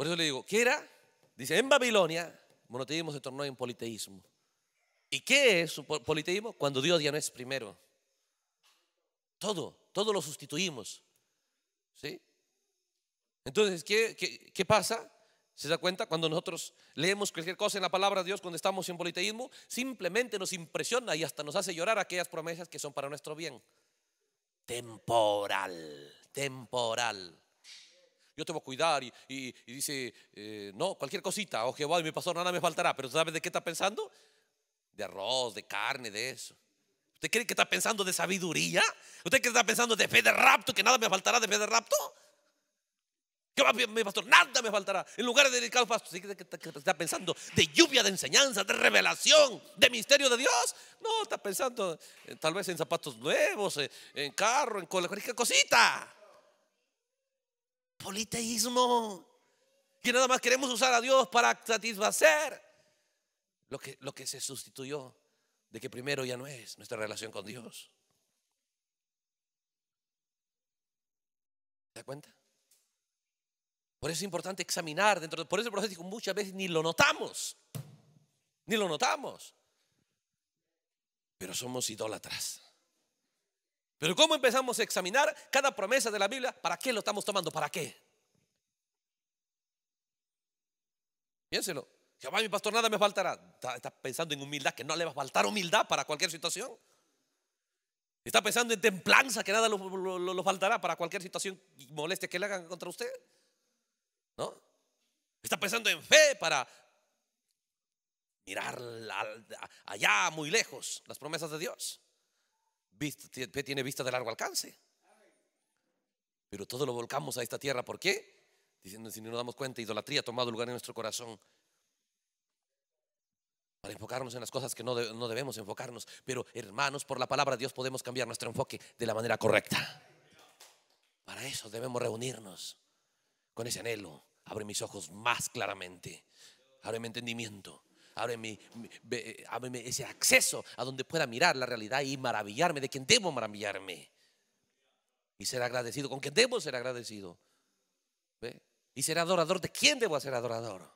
Por eso le digo, ¿qué era? Dice, en Babilonia, monoteísmo se tornó en politeísmo. ¿Y qué es su politeísmo? Cuando Dios ya no es primero. Todo, todo lo sustituimos. ¿Sí? Entonces, qué pasa? ¿Se da cuenta? Cuando nosotros leemos cualquier cosa en la palabra de Dios, cuando estamos en politeísmo, simplemente nos impresiona y hasta nos hace llorar aquellas promesas que son para nuestro bien. Temporal, temporal yo te voy a cuidar. Y, dice, eh, no, cualquier cosita, o oh Jehová, y mi pastor nada me faltará. Pero ¿sabes de qué está pensando? De arroz, de carne, de eso. ¿Usted cree que está pensando de sabiduría? ¿Usted cree que está pensando de fe de rapto, que nada me faltará de fe de rapto? ¿Qué va mi pastor? Nada me faltará. En lugar lugares dedicados, pastor, ¿sí que está pensando de lluvia de enseñanza, de revelación, de misterio de Dios? No, está pensando eh, tal vez en zapatos nuevos, eh, en carro, en cualquier cosita. Politeísmo. Que nada más queremos usar a Dios para satisfacer lo que, lo que se sustituyó de que primero ya no es nuestra relación con Dios. ¿Se da cuenta? Por eso es importante examinar dentro de, por eso el profeta dijo muchas veces ni lo notamos. Ni lo notamos. Pero somos idólatras. Pero ¿cómo empezamos a examinar cada promesa de la Biblia? ¿Para qué lo estamos tomando? ¿Para qué? Piénselo. Jehová, mi pastor, nada me faltará. Está, pensando en humildad, que no le va a faltar humildad para cualquier situación. Está pensando en templanza, que nada lo, faltará para cualquier situación molestia que le hagan contra usted. ¿No? Está pensando en fe para mirar allá muy lejos las promesas de Dios tiene vista de largo alcance. Pero todo lo volcamos a esta tierra. ¿Por qué? Diciendo, si no nos damos cuenta, idolatría ha tomado lugar en nuestro corazón. Para enfocarnos en las cosas que no, no debemos enfocarnos. Pero hermanos, por la palabra de Dios podemos cambiar nuestro enfoque de la manera correcta. Para eso debemos reunirnos con ese anhelo. Abre mis ojos más claramente. Abre mi entendimiento eh, ábreme, ese acceso a donde pueda mirar la realidad y maravillarme de quien debo maravillarme. Y ser agradecido con quien debo ser agradecido. Y ser adorador de quien debo ser adorador.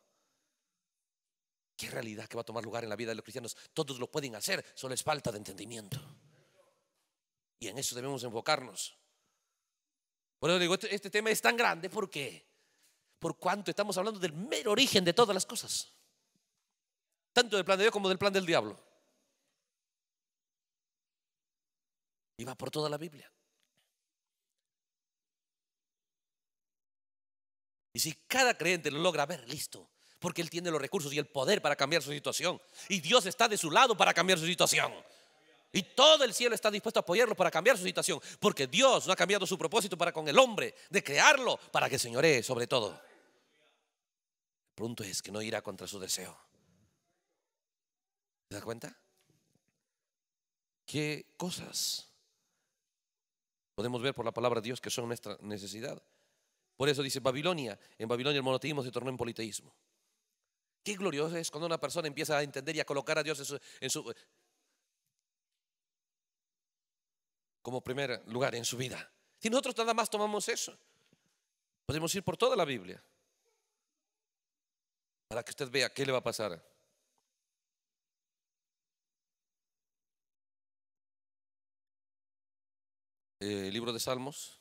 ¿Qué realidad que va a tomar lugar en la vida de los cristianos? Todos lo pueden hacer, solo es falta de entendimiento. Y en eso debemos enfocarnos. Por eso digo, este, este tema es tan grande porque, por cuanto estamos hablando del mero origen de todas las cosas tanto del plan de Dios como del plan del diablo. Y va por toda la Biblia. Y si cada creyente lo logra ver, listo, porque él tiene los recursos y el poder para cambiar su situación. Y Dios está de su lado para cambiar su situación. Y todo el cielo está dispuesto a apoyarlo para cambiar su situación, porque Dios no ha cambiado su propósito para con el hombre, de crearlo para que señoree sobre todo. El punto es que no irá contra su deseo. ¿Se da cuenta? ¿Qué cosas podemos ver por la palabra de Dios que son nuestra necesidad? Por eso dice Babilonia, en Babilonia el monoteísmo se tornó en politeísmo. Qué glorioso es cuando una persona empieza a entender y a colocar a Dios en su, en su como primer lugar en su vida. Si nosotros nada más tomamos eso, podemos ir por toda la Biblia para que usted vea qué le va a pasar. eh, libro de Salmos.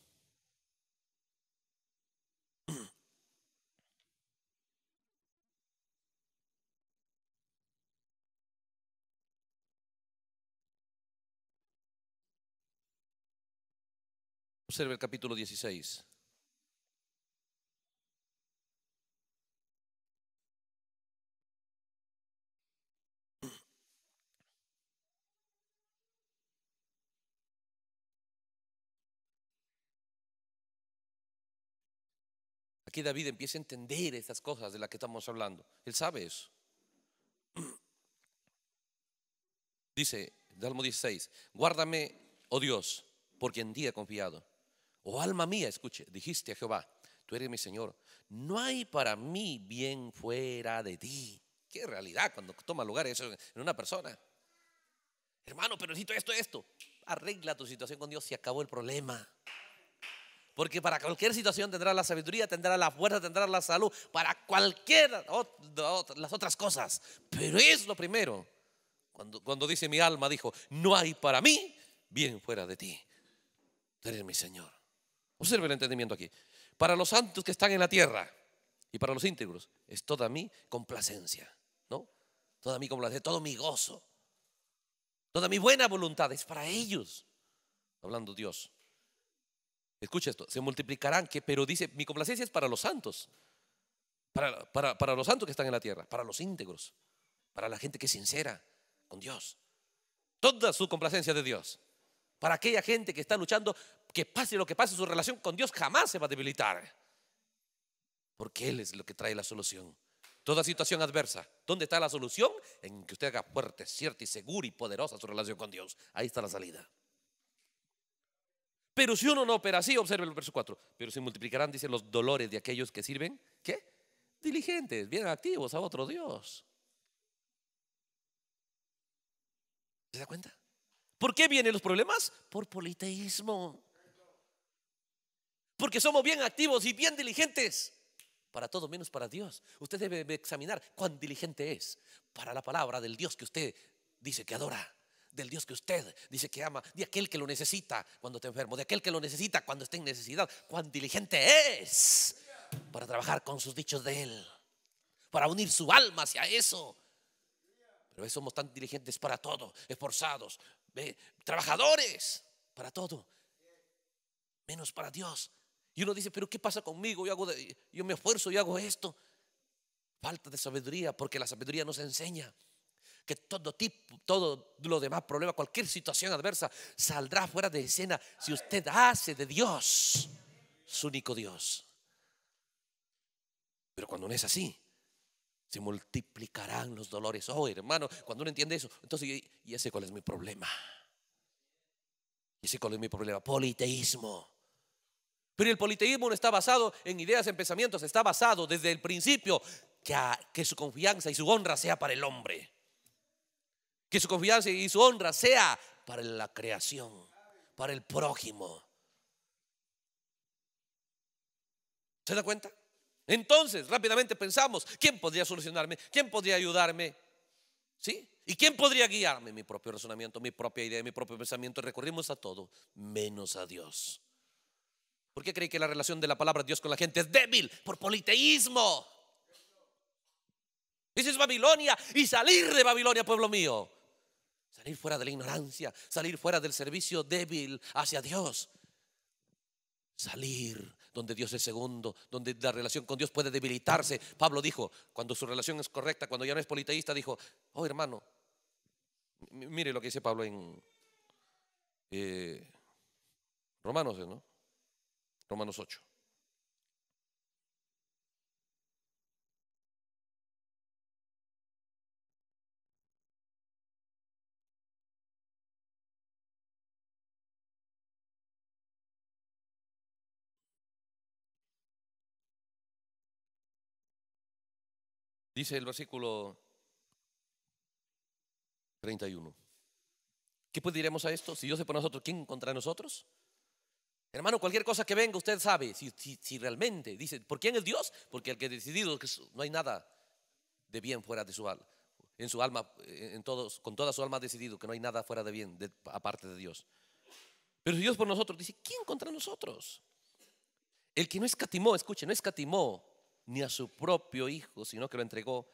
Observe el capítulo 16. que David empiece a entender estas cosas de las que estamos hablando. Él sabe eso. Dice, Salmo 16, guárdame, oh Dios, porque en ti he confiado. Oh alma mía, escuche, dijiste a Jehová, tú eres mi Señor. No hay para mí bien fuera de ti. Qué realidad cuando toma lugar eso en una persona. Hermano, pero necesito esto, esto. Arregla tu situación con Dios y acabó el problema. Porque para cualquier situación tendrá la sabiduría, tendrá la fuerza, tendrá la salud, para cualquier las otras cosas. Pero es lo primero. Cuando, cuando dice mi alma, dijo, no hay para mí bien fuera de ti. Tú eres mi Señor. Observe el entendimiento aquí. Para los santos que están en la tierra y para los íntegros es toda mi complacencia, ¿no? Toda mi complacencia, todo mi gozo, toda mi buena voluntad es para ellos. Hablando Dios. Escucha esto, se multiplicarán, que, pero dice, mi complacencia es para los santos, para, para, para los santos que están en la tierra, para los íntegros, para la gente que es sincera con Dios. Toda su complacencia de Dios. Para aquella gente que está luchando, que pase lo que pase, su relación con Dios jamás se va a debilitar. Porque Él es lo que trae la solución. Toda situación adversa. ¿Dónde está la solución? En que usted haga fuerte, cierta y segura y poderosa su relación con Dios. Ahí está la salida. Pero si uno no opera así, observe el verso 4. Pero se multiplicarán, dicen, los dolores de aquellos que sirven, ¿qué? Diligentes, bien activos a otro Dios. ¿Se da cuenta? ¿Por qué vienen los problemas? Por politeísmo. Porque somos bien activos y bien diligentes. Para todo menos para Dios. Usted debe examinar cuán diligente es para la palabra del Dios que usted dice que adora del Dios que usted dice que ama, de aquel que lo necesita cuando está enfermo, de aquel que lo necesita cuando está en necesidad, cuán diligente es para trabajar con sus dichos de Él, para unir su alma hacia eso. Pero somos tan diligentes para todo, esforzados, trabajadores para todo, menos para Dios. Y uno dice, pero ¿qué pasa conmigo? Yo, hago yo me esfuerzo, y hago esto. Falta de sabiduría, porque la sabiduría nos enseña que todo tipo, todo lo demás problema, cualquier situación adversa saldrá fuera de escena si usted hace de Dios su único Dios. Pero cuando no es así, se multiplicarán los dolores. Oh, hermano, cuando uno entiende eso, entonces, ¿y ese cuál es mi problema? ¿Y ese cuál es mi problema? Politeísmo. Pero el politeísmo no está basado en ideas, en pensamientos, está basado desde el principio que, que su confianza y su honra sea para el hombre. Que su confianza y su honra sea para la creación, para el prójimo. ¿Se da cuenta? Entonces, rápidamente pensamos, ¿quién podría solucionarme? ¿Quién podría ayudarme? ¿Sí? ¿Y quién podría guiarme? Mi propio razonamiento, mi propia idea, mi propio pensamiento. Recorrimos a todo, menos a Dios. ¿Por qué cree que la relación de la palabra de Dios con la gente es débil? Por politeísmo. Ese es Babilonia y salir de Babilonia, pueblo mío salir fuera de la ignorancia, salir fuera del servicio débil hacia Dios. Salir donde Dios es segundo, donde la relación con Dios puede debilitarse. Pablo dijo, cuando su relación es correcta, cuando ya no es politeísta, dijo, oh hermano, mire lo que dice Pablo en eh, Romanos, ¿no? Romanos 8. Dice el versículo 31. ¿Qué pues diremos a esto? Si Dios es por nosotros, ¿quién contra nosotros? Hermano, cualquier cosa que venga, usted sabe, si, realmente, dice, ¿por quién es Dios? Porque el que ha decidido que no hay nada de bien fuera de su alma, en su alma, en todos, con toda su alma ha decidido que no hay nada fuera de bien aparte de Dios. Pero si Dios por nosotros, dice, ¿quién contra nosotros? El que no escatimó, escuche, no escatimó ni a su propio Hijo, sino que lo entregó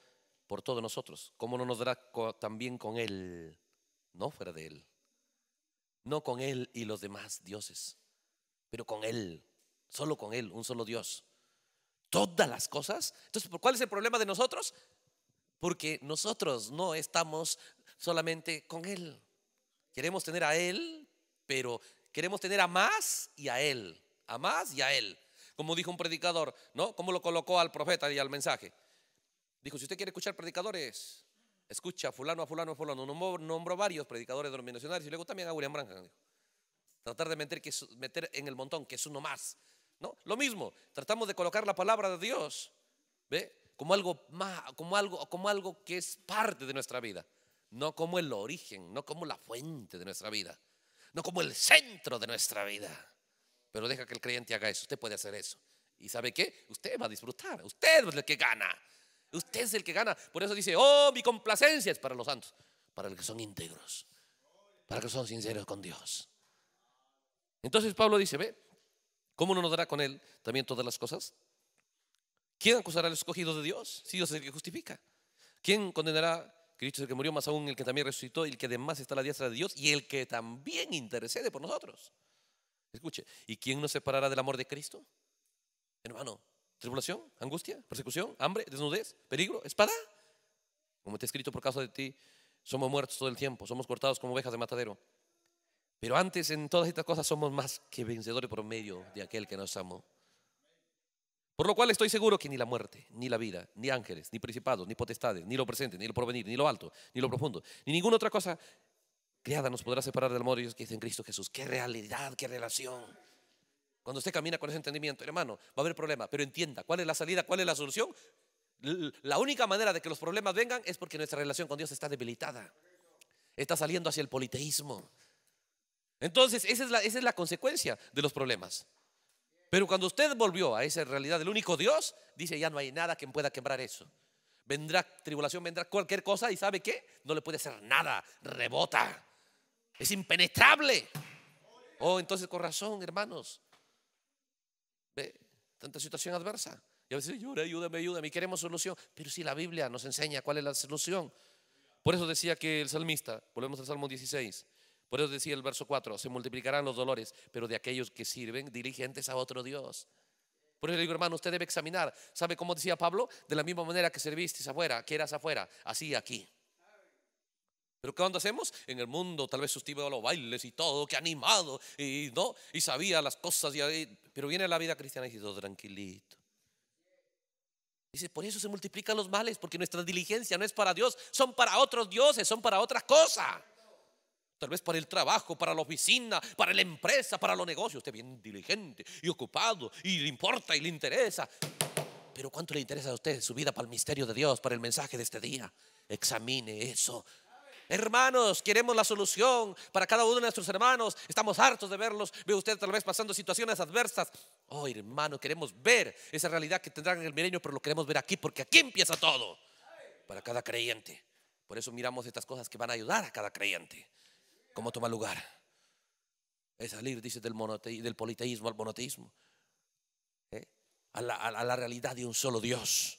por todos nosotros. ¿Cómo no nos dará también con Él? No fuera de Él. No con Él y los demás dioses, pero con Él. Solo con Él, un solo Dios. Todas las cosas. Entonces, ¿cuál es el problema de nosotros? Porque nosotros no estamos solamente con Él. Queremos tener a Él, pero queremos tener a más y a Él. A más y a Él como dijo un predicador, ¿no? Como lo colocó al profeta y al mensaje? Dijo, si usted quiere escuchar predicadores, escucha a fulano, a fulano, a fulano. Nombró, varios predicadores denominacionales y luego también a William Branham. Tratar de meter, que, meter en el montón, que es uno más. ¿no? Lo mismo, tratamos de colocar la palabra de Dios ¿ve? Como, algo más, como, algo, como algo que es parte de nuestra vida, no como el origen, no como la fuente de nuestra vida, no como el centro de nuestra vida pero deja que el creyente haga eso. Usted puede hacer eso. ¿Y sabe qué? Usted va a disfrutar. Usted es el que gana. Usted es el que gana. Por eso dice, oh, mi complacencia es para los santos, para los que son íntegros, para los que son sinceros con Dios. Entonces Pablo dice, ve, ¿cómo no nos dará con él también todas las cosas? ¿Quién acusará al escogido de Dios? Si Dios es el que justifica. ¿Quién condenará? Cristo el que murió, más aún el que también resucitó, Y el que además está a la diestra de Dios y el que también intercede por nosotros. Escuche, ¿y quién nos separará del amor de Cristo? Hermano, tribulación, angustia, persecución, hambre, desnudez, peligro, espada. Como te he escrito por causa de ti, somos muertos todo el tiempo, somos cortados como ovejas de matadero. Pero antes en todas estas cosas somos más que vencedores por medio de aquel que nos amó. Por lo cual estoy seguro que ni la muerte, ni la vida, ni ángeles, ni principados, ni potestades, ni lo presente, ni lo porvenir, ni lo alto, ni lo profundo, ni ninguna otra cosa Criada nos podrá separar del amor de Dios que dice en Cristo Jesús. Qué realidad, qué relación. Cuando usted camina con ese entendimiento, hermano, va a haber problema, pero entienda cuál es la salida, cuál es la solución. La única manera de que los problemas vengan es porque nuestra relación con Dios está debilitada. Está saliendo hacia el politeísmo. Entonces, esa es la, esa es la consecuencia de los problemas. Pero cuando usted volvió a esa realidad del único Dios, dice, ya no hay nada que pueda quebrar eso. Vendrá tribulación, vendrá cualquier cosa y sabe qué, no le puede hacer nada, rebota. Es impenetrable. Oh, entonces con razón, hermanos. Ve, tanta situación adversa. Y a veces, llora ayúdame, ayúdame. queremos solución. Pero si la Biblia nos enseña cuál es la solución. Por eso decía que el salmista, volvemos al Salmo 16. Por eso decía el verso 4, se multiplicarán los dolores, pero de aquellos que sirven dirigentes a otro Dios. Por eso le digo, hermano, usted debe examinar. ¿Sabe cómo decía Pablo? De la misma manera que serviste afuera, que eras afuera, así aquí. Pero ¿qué onda hacemos? En el mundo tal vez a los bailes y todo, que animado y no, y sabía las cosas. pero viene la vida cristiana y dice, todo oh, tranquilito. Dice, por eso se multiplican los males, porque nuestra diligencia no es para Dios, son para otros dioses, son para otras cosas Tal vez para el trabajo, para la oficina, para la empresa, para los negocios. Usted bien diligente y ocupado y le importa y le interesa. Pero ¿cuánto le interesa a usted su vida para el misterio de Dios, para el mensaje de este día? Examine eso. Hermanos, queremos la solución para cada uno de nuestros hermanos. Estamos hartos de verlos. Ve usted tal vez pasando situaciones adversas. Oh, hermano, queremos ver esa realidad que tendrán en el milenio, pero lo queremos ver aquí porque aquí empieza todo para cada creyente. Por eso miramos estas cosas que van a ayudar a cada creyente. ¿Cómo toma lugar? Es salir, dice, del, monoteísmo, del politeísmo al monoteísmo. ¿Eh? la, a la realidad de un solo Dios.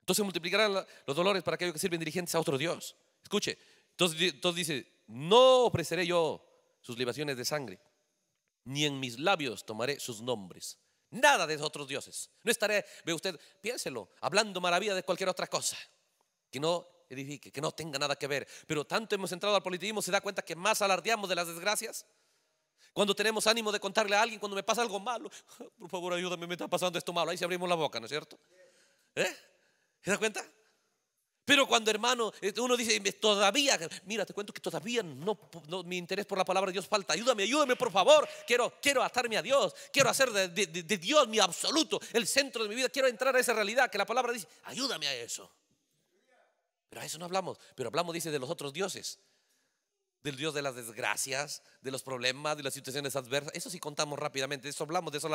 Entonces multiplicarán los dolores para aquellos que sirven dirigentes a otro Dios. Escuche, entonces, dice, no ofreceré yo sus libaciones de sangre, ni en mis labios tomaré sus nombres. Nada de esos otros dioses. No estaré, ve usted, piénselo, hablando maravilla de cualquier otra cosa que no edifique, que no tenga nada que ver. Pero tanto hemos entrado al politismo se da cuenta que más alardeamos de las desgracias. Cuando tenemos ánimo de contarle a alguien, cuando me pasa algo malo, por favor ayúdame, me está pasando esto malo. Ahí se abrimos la boca, ¿no es cierto? ¿Eh? ¿Se da cuenta? Pero cuando hermano, eh, uno dice, todavía, mira, te cuento que todavía no, mi interés por la palabra de Dios falta. Ayúdame, ayúdame, por favor. Quiero, quiero atarme a Dios. Quiero hacer de, Dios mi absoluto, el centro de mi vida. Quiero entrar a esa realidad que la palabra dice, ayúdame a eso. Pero a eso no hablamos. Pero hablamos, dice, de los otros dioses. Del Dios de las desgracias, de los problemas, de las situaciones adversas. Eso sí contamos rápidamente, eso hablamos, de eso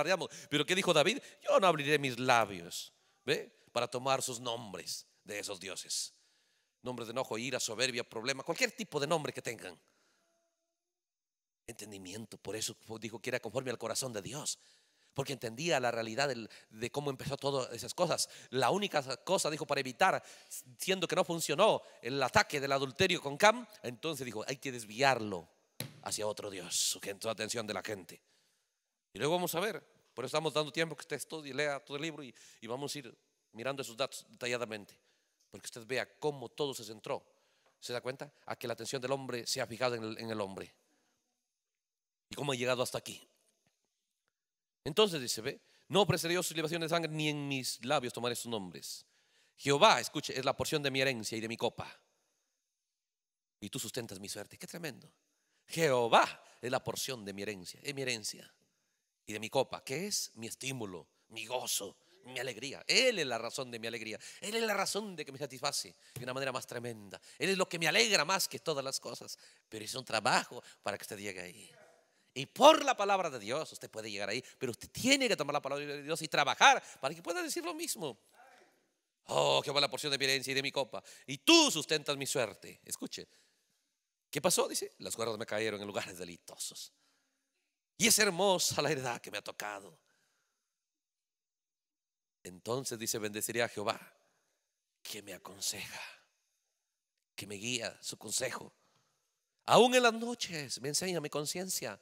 Pero ¿qué dijo David? Yo no abriré mis labios, ¿ve? Para tomar sus nombres de esos dioses. Nombres de enojo, ira, soberbia, problema, cualquier tipo de nombre que tengan. Entendimiento, por eso dijo que era conforme al corazón de Dios, porque entendía la realidad de cómo empezó todas esas cosas. La única cosa, dijo, para evitar, siendo que no funcionó el ataque del adulterio con Cam, entonces dijo, hay que desviarlo hacia otro Dios, sujeto la atención de la gente. Y luego vamos a ver, por eso estamos dando tiempo que usted estudie, lea todo el libro y vamos a ir mirando esos datos detalladamente. Porque usted vea cómo todo se centró. ¿Se da cuenta? A que la atención del hombre se ha fijado en el, hombre. Y cómo ha llegado hasta aquí. Entonces dice, ve, no ofreceré yo su de sangre, ni en mis labios tomaré sus nombres. Jehová, escuche, es la porción de mi herencia y de mi copa. Y tú sustentas mi suerte. Qué tremendo. Jehová es la porción de mi herencia, es mi herencia y de mi copa, que es mi estímulo, mi gozo, mi alegría. Él es la razón de mi alegría. Él es la razón de que me satisface de una manera más tremenda. Él es lo que me alegra más que todas las cosas. Pero es un trabajo para que usted llegue ahí. Y por la palabra de Dios usted puede llegar ahí, pero usted tiene que tomar la palabra de Dios y trabajar para que pueda decir lo mismo. Oh, que va la porción de mi herencia y de mi copa. Y tú sustentas mi suerte. Escuche. ¿Qué pasó? Dice, las cuerdas me cayeron en lugares delitosos. Y es hermosa la heredad que me ha tocado. Entonces dice, bendeciría a Jehová, que me aconseja, que me guía, su consejo. Aún en las noches me enseña mi conciencia.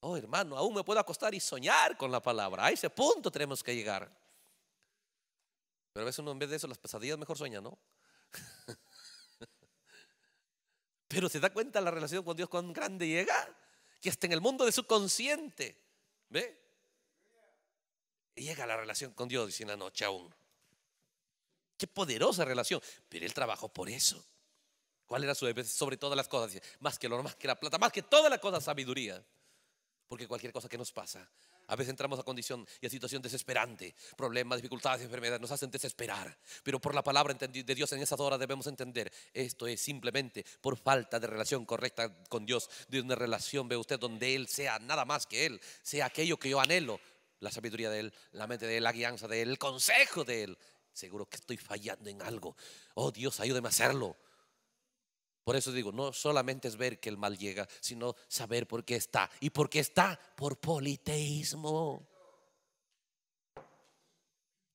Oh hermano, aún me puedo acostar y soñar con la palabra. A ese punto tenemos que llegar. Pero a veces uno en vez de eso, las pesadillas mejor sueña, ¿no? Pero se da cuenta la relación con Dios cuán grande llega, que está en el mundo de su consciente, ¿ve? llega la relación con Dios y la noche aún. Qué poderosa relación. Pero él trabajó por eso. ¿Cuál era su sobre todas las cosas? Más que el oro, más que la plata, más que toda la cosa sabiduría. Porque cualquier cosa que nos pasa, a veces entramos a condición y a situación desesperante. Problemas, dificultades, enfermedades nos hacen desesperar. Pero por la palabra de Dios en esas horas debemos entender, esto es simplemente por falta de relación correcta con Dios, de una relación, ve usted, donde Él sea nada más que Él, sea aquello que yo anhelo, la sabiduría de Él, la mente de Él, la guianza de Él, el consejo de Él. Seguro que estoy fallando en algo. Oh Dios, ayúdame a hacerlo. Por eso digo, no solamente es ver que el mal llega, sino saber por qué está. ¿Y por qué está? Por politeísmo.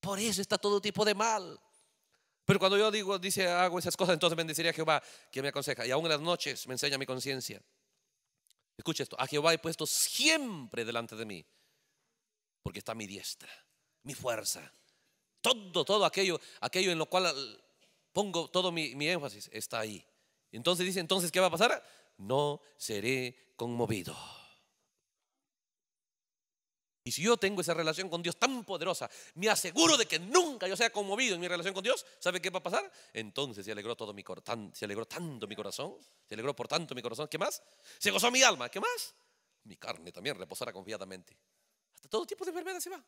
Por eso está todo tipo de mal. Pero cuando yo digo, dice, hago esas cosas, entonces bendeciría a Jehová, que me aconseja. Y aún en las noches me enseña mi conciencia. Escucha esto, a Jehová he puesto siempre delante de mí porque está mi diestra, mi fuerza. Todo, todo aquello, aquello en lo cual pongo todo mi, énfasis está ahí. Entonces dice, entonces, ¿qué va a pasar? No seré conmovido. Y si yo tengo esa relación con Dios tan poderosa, me aseguro de que nunca yo sea conmovido en mi relación con Dios, ¿sabe qué va a pasar? Entonces se alegró todo mi se alegró tanto mi corazón, se alegró por tanto mi corazón, ¿qué más? Se gozó mi alma, ¿qué más? Mi carne también reposará confiadamente todo tipo de enfermedad se va.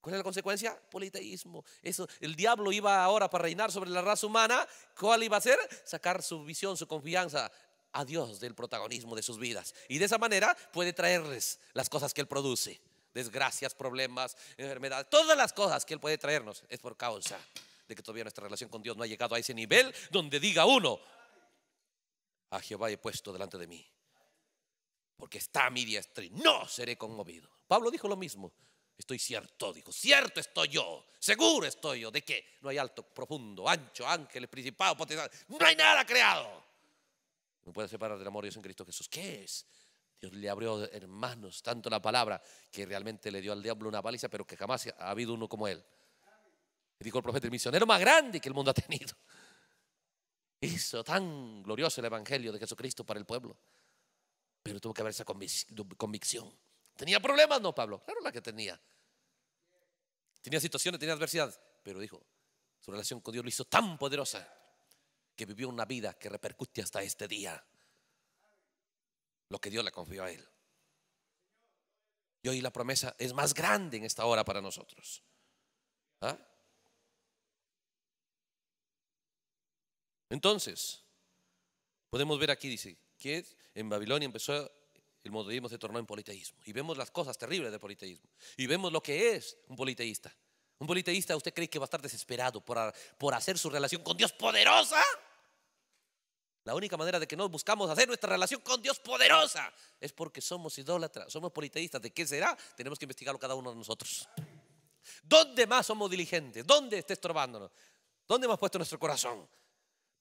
¿Cuál es la consecuencia? Politeísmo. Eso, el diablo iba ahora para reinar sobre la raza humana. ¿Cuál iba a ser? Sacar su visión, su confianza a Dios del protagonismo de sus vidas. Y de esa manera puede traerles las cosas que Él produce. Desgracias, problemas, enfermedades. Todas las cosas que Él puede traernos es por causa de que todavía nuestra relación con Dios no ha llegado a ese nivel donde diga uno, a Jehová he puesto delante de mí porque está a mi diestra no seré conmovido. Pablo dijo lo mismo. Estoy cierto, dijo, cierto estoy yo, seguro estoy yo, de que no hay alto, profundo, ancho, ángeles, principado, potestad, no hay nada creado. No puede separar del amor de Dios en Cristo Jesús. ¿Qué es? Dios le abrió, hermanos, tanto la palabra que realmente le dio al diablo una paliza, pero que jamás ha habido uno como él. Dijo el profeta, el misionero más grande que el mundo ha tenido. Hizo tan glorioso el Evangelio de Jesucristo para el pueblo. Pero tuvo que haber esa convicción. ¿Tenía problemas? No, Pablo. Claro la que tenía. Tenía situaciones, tenía adversidades. Pero dijo, su relación con Dios lo hizo tan poderosa que vivió una vida que repercute hasta este día. Lo que Dios le confió a él. Y hoy la promesa es más grande en esta hora para nosotros. ¿Ah? Entonces, podemos ver aquí, dice, que en Babilonia empezó el monoteísmo se tornó en politeísmo. Y vemos las cosas terribles del politeísmo. Y vemos lo que es un politeísta. Un politeísta, ¿usted cree que va a estar desesperado por, hacer su relación con Dios poderosa? La única manera de que no buscamos hacer nuestra relación con Dios poderosa es porque somos idólatras, somos politeístas. ¿De qué será? Tenemos que investigarlo cada uno de nosotros. ¿Dónde más somos diligentes? ¿Dónde está estorbándonos? ¿Dónde hemos puesto nuestro corazón?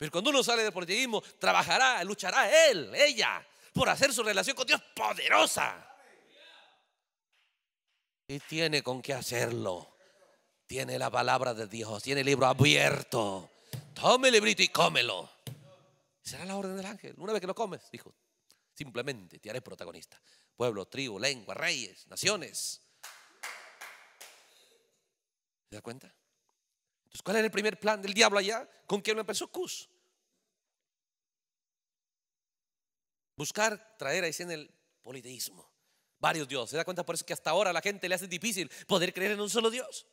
Pero cuando uno sale del trabajará, luchará él, ella, por hacer su relación con Dios poderosa. Y tiene con qué hacerlo. Tiene la palabra de Dios, tiene el libro abierto. Tome el librito y cómelo. Será la orden del ángel. Una vez que lo comes, dijo, simplemente te haré protagonista. Pueblo, tribu, lengua, reyes, naciones. ¿Se da cuenta? Entonces, ¿cuál era el primer plan del diablo allá? ¿Con quién lo empezó Cus? Buscar, traer ahí en el politeísmo. Varios dioses. ¿Se da cuenta por eso que hasta ahora la gente le hace difícil poder creer en un solo Dios?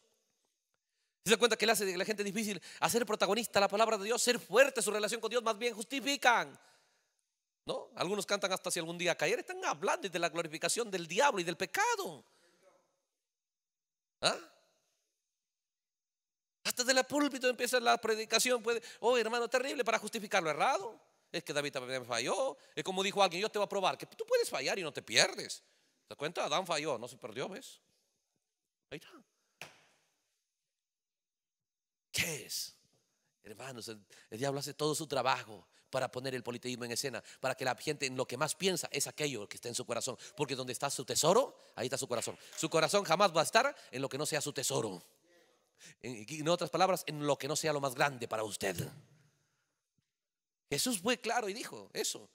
¿Se da cuenta que le hace a la gente difícil hacer protagonista la palabra de Dios, ser fuerte su relación con Dios? Más bien justifican. ¿No? Algunos cantan hasta si algún día caer. Están hablando de la glorificación del diablo y del pecado. ¿Ah? De la púlpito empieza la predicación. Puede, oh, hermano, terrible para justificar lo errado. Es que David también falló. Es como dijo alguien, yo te voy a probar, que tú puedes fallar y no te pierdes. ¿Te das cuenta? Adán falló, no se perdió, ¿ves? Ahí está. ¿Qué es? Hermanos, el, el, diablo hace todo su trabajo para poner el politeísmo en escena, para que la gente en lo que más piensa es aquello que está en su corazón, porque donde está su tesoro, ahí está su corazón. Su corazón jamás va a estar en lo que no sea su tesoro. En otras palabras, en lo que no sea lo más grande para usted. Jesús fue claro y dijo eso.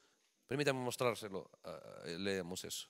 Permítame mostrárselo, ah, ah, leemos eso.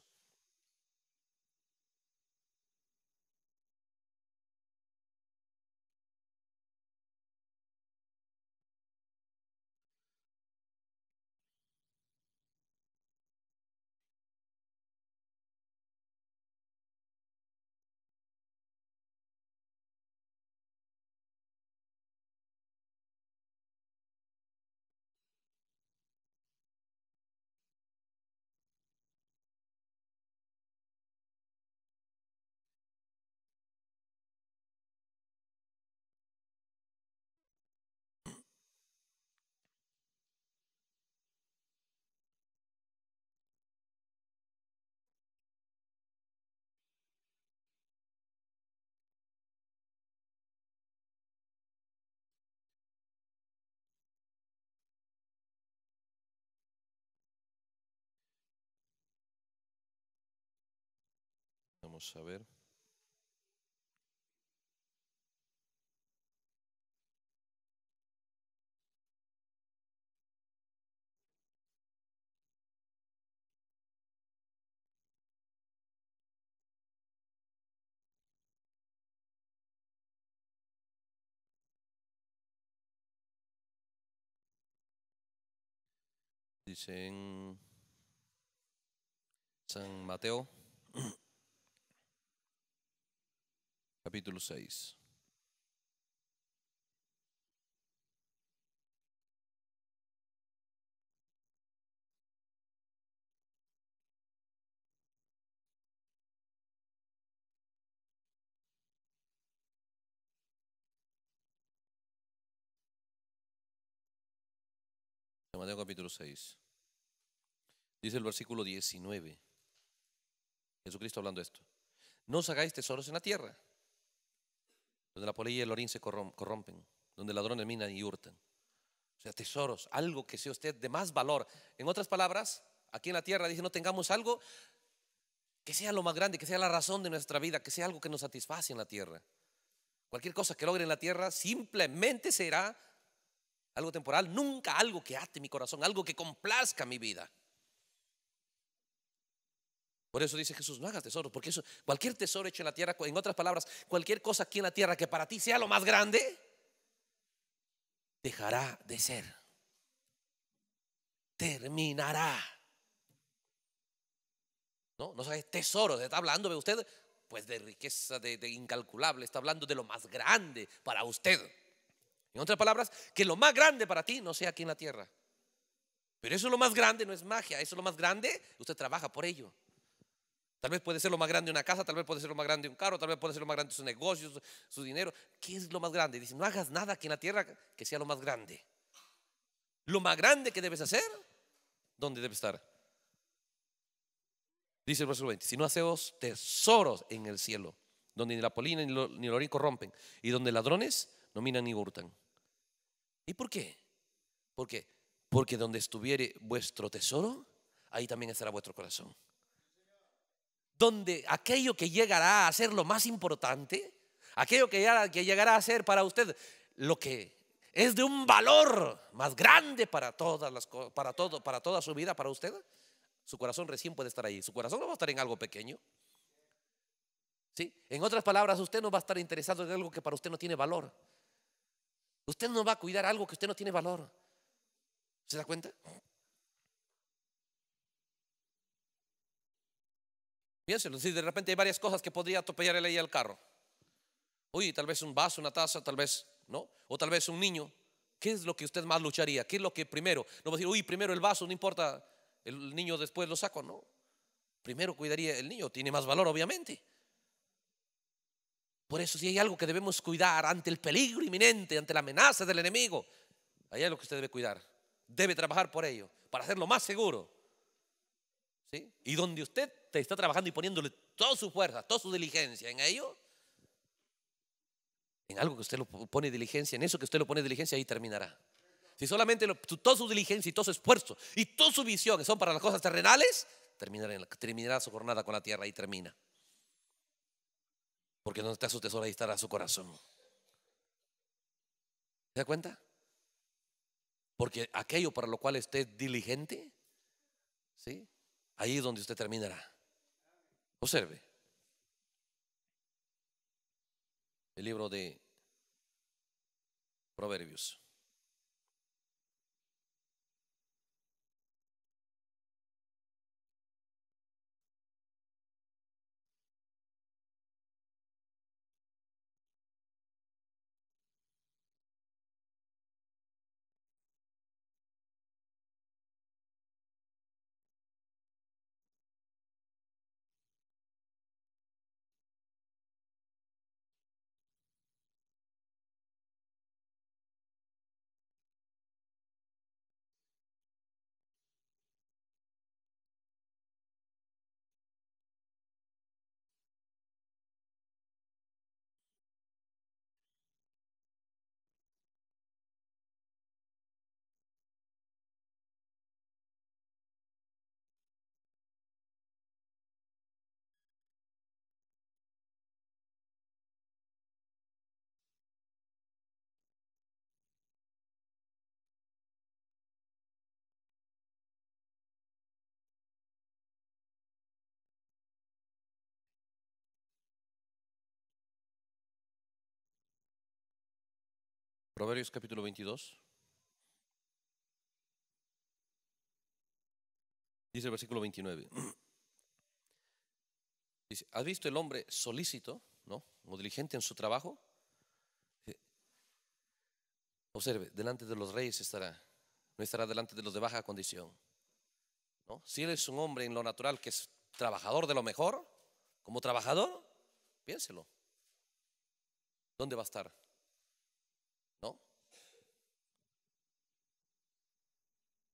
a ver. Dice en San Mateo capítulo 6. Mateo capítulo 6. Dice el versículo 19. Jesucristo hablando esto. No os hagáis tesoros en la tierra donde la polilla y el orín se corrompen, donde ladrones minan y hurten, O sea, tesoros, algo que sea usted de más valor. En otras palabras, aquí en la tierra dice, no tengamos algo que sea lo más grande, que sea la razón de nuestra vida, que sea algo que nos satisface en la tierra. Cualquier cosa que logre en la tierra simplemente será algo temporal, nunca algo que ate mi corazón, algo que complazca mi vida. Por eso dice Jesús, no hagas tesoro, porque eso, cualquier tesoro hecho en la tierra, en otras palabras, cualquier cosa aquí en la tierra que para ti sea lo más grande, dejará de ser. Terminará. No, no sabes tesoro, está hablando de usted, pues de riqueza de, de incalculable, está hablando de lo más grande para usted. En otras palabras, que lo más grande para ti no sea aquí en la tierra. Pero eso es lo más grande, no es magia, eso es lo más grande, usted trabaja por ello. Tal vez puede ser lo más grande una casa, tal vez puede ser lo más grande un carro, tal vez puede ser lo más grande sus negocios, su, dinero. ¿Qué es lo más grande? Dice, no hagas nada que en la tierra que sea lo más grande. Lo más grande que debes hacer, ¿dónde debe estar? Dice el verso 20, si no haceos tesoros en el cielo, donde ni la polina ni, el orín corrompen, y donde ladrones no minan ni hurtan. ¿Y por qué? ¿Por qué? Porque donde estuviere vuestro tesoro, ahí también estará vuestro corazón donde aquello que llegará a ser lo más importante, aquello que, llegará a ser para usted lo que es de un valor más grande para todas las para todo, para toda su vida, para usted, su corazón recién puede estar ahí. Su corazón no va a estar en algo pequeño. ¿Sí? En otras palabras, usted no va a estar interesado en algo que para usted no tiene valor. Usted no va a cuidar algo que usted no tiene valor. ¿Se da cuenta? Piénselo, si de repente hay varias cosas que podría el ley al carro. Uy, tal vez un vaso, una taza, tal vez, ¿no? O tal vez un niño. ¿Qué es lo que usted más lucharía? ¿Qué es lo que primero? No va a decir, uy, primero el vaso, no importa, el niño después lo saco, no. Primero cuidaría el niño, tiene más valor, obviamente. Por eso, si hay algo que debemos cuidar ante el peligro inminente, ante la amenaza del enemigo, ahí es lo que usted debe cuidar. Debe trabajar por ello, para hacerlo más seguro. Y donde usted te está trabajando y poniéndole toda su fuerza, toda su diligencia en ello, en algo que usted lo pone diligencia, en eso que usted lo pone diligencia, ahí terminará. Si solamente toda su diligencia y todo su esfuerzo y toda su visión que son para las cosas terrenales, terminará, su jornada con la tierra y termina. Porque donde está su tesoro, ahí estará su corazón. ¿Se da cuenta? Porque aquello para lo cual esté diligente, ¿sí? Ahí es donde usted terminará. Observe. El libro de Proverbios. Proverbios capítulo 22. Dice el versículo 29. Dice, ¿has visto el hombre solícito, no? O diligente en su trabajo. Observe, delante de los reyes estará, no estará delante de los de baja condición. ¿no? Si eres un hombre en lo natural que es trabajador de lo mejor, como trabajador, piénselo. ¿Dónde va a estar?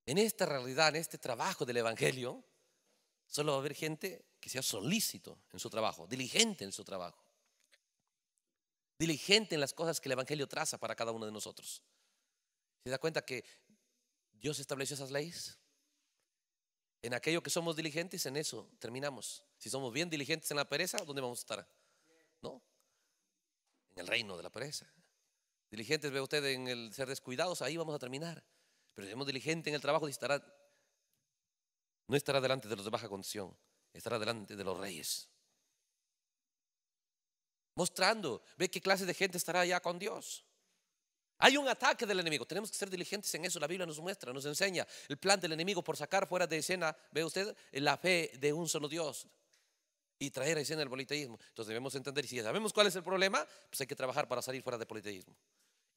En esta realidad, en este trabajo del Evangelio, solo va a haber gente que sea solícito en su trabajo, diligente en su trabajo, diligente en las cosas que el Evangelio traza para cada uno de nosotros. ¿Se da cuenta que Dios estableció esas leyes? En aquello que somos diligentes, en eso terminamos. Si somos bien diligentes en la pereza, ¿dónde vamos a estar? ¿No? En el reino de la pereza. Diligentes, ve usted, en el ser descuidados, ahí vamos a terminar. Pero si diligentes en el trabajo, estará, no estará delante de los de baja condición, estará delante de los reyes. Mostrando, ve qué clase de gente estará allá con Dios. Hay un ataque del enemigo. Tenemos que ser diligentes en eso. La Biblia nos muestra, nos enseña el plan del enemigo por sacar fuera de escena, ve usted, la fe de un solo Dios y traer a escena el politeísmo. Entonces debemos entender, y si sabemos cuál es el problema, pues hay que trabajar para salir fuera del politeísmo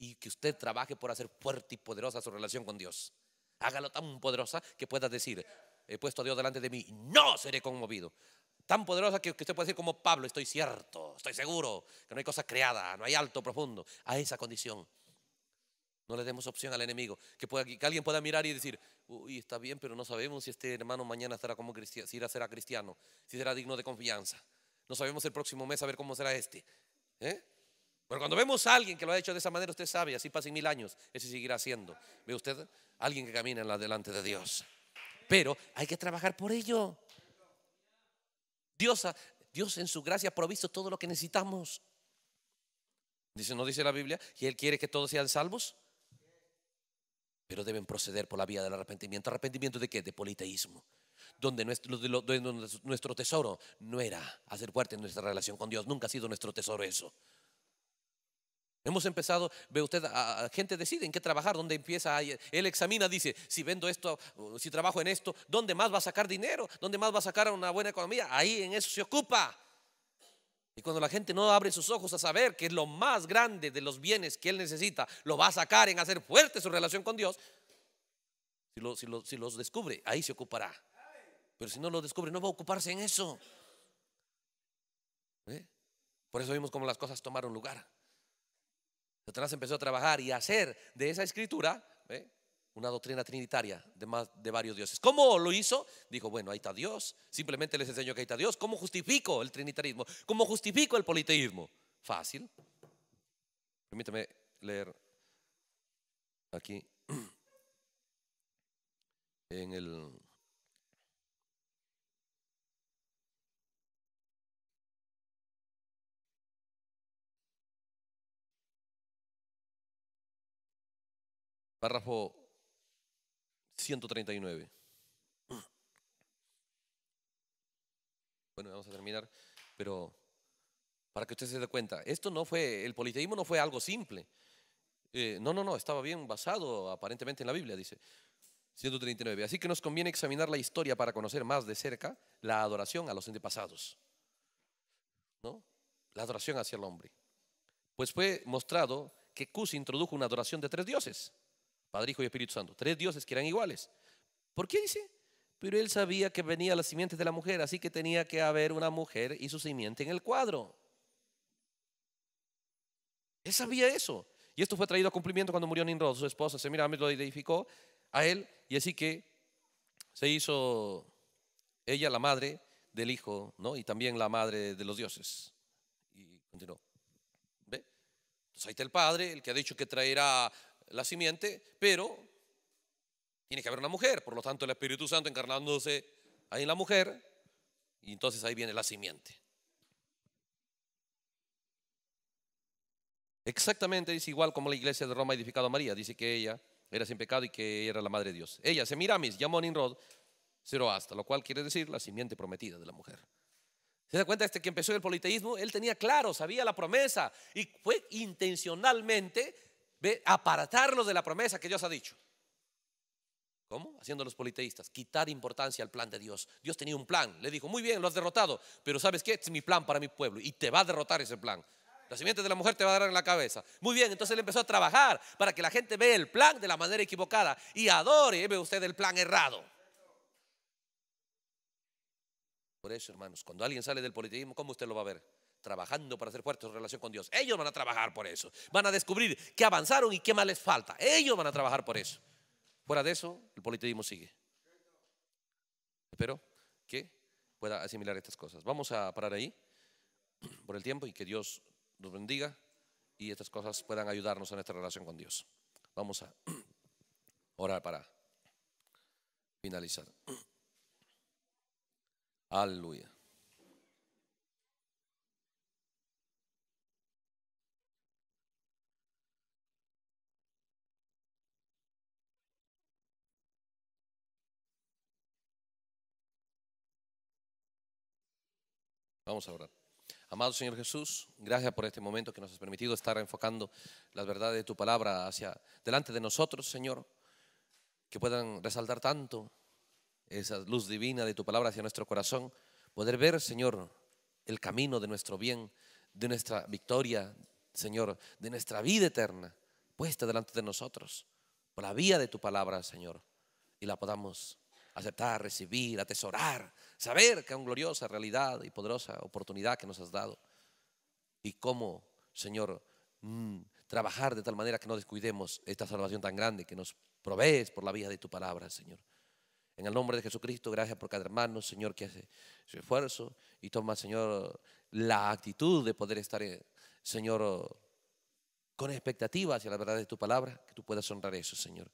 y que usted trabaje por hacer fuerte y poderosa su relación con Dios. Hágalo tan poderosa que pueda decir, he puesto a Dios delante de mí, no seré conmovido. Tan poderosa que, usted pueda decir como Pablo, estoy cierto, estoy seguro, que no hay cosa creada, no hay alto profundo, a esa condición. No le demos opción al enemigo, que, alguien pueda mirar y decir, uy, está bien, pero no sabemos si este hermano mañana estará como cristiano, si será cristiano, si será digno de confianza. No sabemos el próximo mes a ver cómo será este. ¿Eh? Pero cuando vemos a alguien que lo ha hecho de esa manera, usted sabe, así pasen mil años, ese seguirá siendo ¿Ve usted? Alguien que camina en la delante de Dios. Pero hay que trabajar por ello. Dios, Dios en su gracia ha provisto todo lo que necesitamos. Dice, ¿no dice la Biblia? ¿Y Él quiere que todos sean salvos? Pero deben proceder por la vía del arrepentimiento. ¿Arrepentimiento de qué? De politeísmo. Donde nuestro, donde nuestro tesoro no era hacer fuerte en nuestra relación con Dios. Nunca ha sido nuestro tesoro eso. Hemos empezado, ve usted, a, gente decide en qué trabajar, dónde empieza. Él examina, dice, si vendo esto, si trabajo en esto, ¿dónde más va a sacar dinero? ¿Dónde más va a sacar una buena economía? Ahí en eso se ocupa. Y cuando la gente no abre sus ojos a saber que lo más grande de los bienes que él necesita lo va a sacar en hacer fuerte su relación con Dios, si, los descubre, ahí se ocupará. Pero si no lo descubre, no va a ocuparse en eso. ¿Eh? Por eso vimos cómo las cosas tomaron lugar. Satanás empezó a trabajar y hacer de esa escritura una doctrina trinitaria de, más, de varios dioses. ¿Cómo lo hizo? Dijo, bueno, ahí está Dios. Simplemente les enseño que ahí está Dios. ¿Cómo justifico el trinitarismo? ¿Cómo justifico el politeísmo? Fácil. Permítame leer aquí en el Párrafo 139. Bueno, vamos a terminar, pero para que usted se dé cuenta, esto no fue, el politeísmo no fue algo simple. Eh, no, no, no, estaba bien basado aparentemente en la Biblia, dice 139. Así que nos conviene examinar la historia para conocer más de cerca la adoración a los antepasados, ¿no? La adoración hacia el hombre. Pues fue mostrado que Cus introdujo una adoración de tres dioses. Padre, Hijo y Espíritu Santo. Tres dioses que eran iguales. ¿Por qué dice? Pero él sabía que venía la simiente de la mujer, así que tenía que haber una mujer y su simiente en el cuadro. Él sabía eso. Y esto fue traído a cumplimiento cuando murió Nimrod, su esposa Se Semiramis lo identificó a él y así que se hizo ella la madre del hijo, ¿no? Y también la madre de los dioses. Y continuó. ¿Ve? Entonces ahí está el padre, el que ha dicho que traerá la simiente, pero tiene que haber una mujer. Por lo tanto, el Espíritu Santo encarnándose ahí en la mujer, y entonces ahí viene la simiente. Exactamente es igual como la iglesia de Roma edificado a María. Dice que ella era sin pecado y que era la madre de Dios. Ella, Semiramis, llamó a Nimrod cero hasta, lo cual quiere decir la simiente prometida de la mujer. ¿Se da cuenta? Este que empezó el politeísmo, él tenía claro, sabía la promesa y fue intencionalmente Ve, de la promesa que Dios ha dicho. ¿Cómo? Haciendo los politeístas, quitar importancia al plan de Dios. Dios tenía un plan, le dijo, muy bien, lo has derrotado, pero ¿sabes qué? Este es mi plan para mi pueblo y te va a derrotar ese plan. La simiente de la mujer te va a dar en la cabeza. Muy bien, entonces él empezó a trabajar para que la gente vea el plan de la manera equivocada y adore, ve usted, el plan errado. Por eso, hermanos, cuando alguien sale del politeísmo, ¿cómo usted lo va a ver? trabajando para hacer fuertes su relación con Dios. Ellos van a trabajar por eso. Van a descubrir qué avanzaron y qué más les falta. Ellos van a trabajar por eso. Fuera de eso, el politeísmo sigue. Espero que pueda asimilar estas cosas. Vamos a parar ahí por el tiempo y que Dios nos bendiga y estas cosas puedan ayudarnos en nuestra relación con Dios. Vamos a orar para finalizar. Aleluya. Vamos a orar. Amado Señor Jesús, gracias por este momento que nos has permitido estar enfocando las verdades de tu palabra hacia delante de nosotros, Señor, que puedan resaltar tanto esa luz divina de tu palabra hacia nuestro corazón, poder ver, Señor, el camino de nuestro bien, de nuestra victoria, Señor, de nuestra vida eterna puesta delante de nosotros, por la vía de tu palabra, Señor, y la podamos aceptar, recibir, atesorar, saber que es una gloriosa realidad y poderosa oportunidad que nos has dado. Y cómo, Señor, mm, trabajar de tal manera que no descuidemos esta salvación tan grande que nos provees por la vía de tu palabra, Señor. En el nombre de Jesucristo, gracias por cada hermano, Señor, que hace su esfuerzo y toma, Señor, la actitud de poder estar, eh, Señor, con expectativas y la verdad de tu palabra, que tú puedas honrar eso, Señor.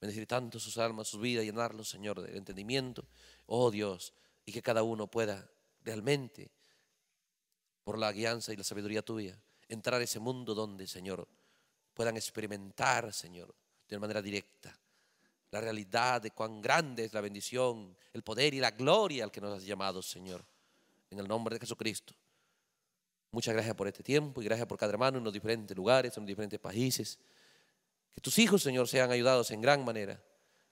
Bendecir tanto sus almas, sus vidas, llenarlos, Señor, de entendimiento. Oh Dios, y que cada uno pueda realmente, por la guianza y la sabiduría tuya, entrar a ese mundo donde, Señor, puedan experimentar, Señor, de manera directa la realidad de cuán grande es la bendición, el poder y la gloria al que nos has llamado, Señor, en el nombre de Jesucristo. Muchas gracias por este tiempo y gracias por cada hermano en los diferentes lugares, en los diferentes países. Que tus hijos, Señor, sean ayudados en gran manera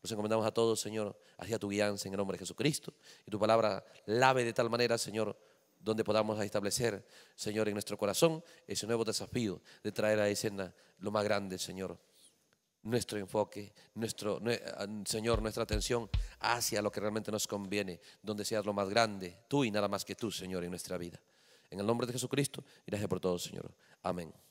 nos encomendamos a todos, Señor, hacia tu guianza en el nombre de Jesucristo. Y tu palabra lave de tal manera, Señor, donde podamos establecer, Señor, en nuestro corazón ese nuevo desafío de traer a escena lo más grande, Señor. Nuestro enfoque, nuestro, ah, Señor, nuestra atención hacia lo que realmente nos conviene, donde seas lo más grande, tú y nada más que tú, Señor, en nuestra vida. En el nombre de Jesucristo, gracias por todo, Señor. Amén.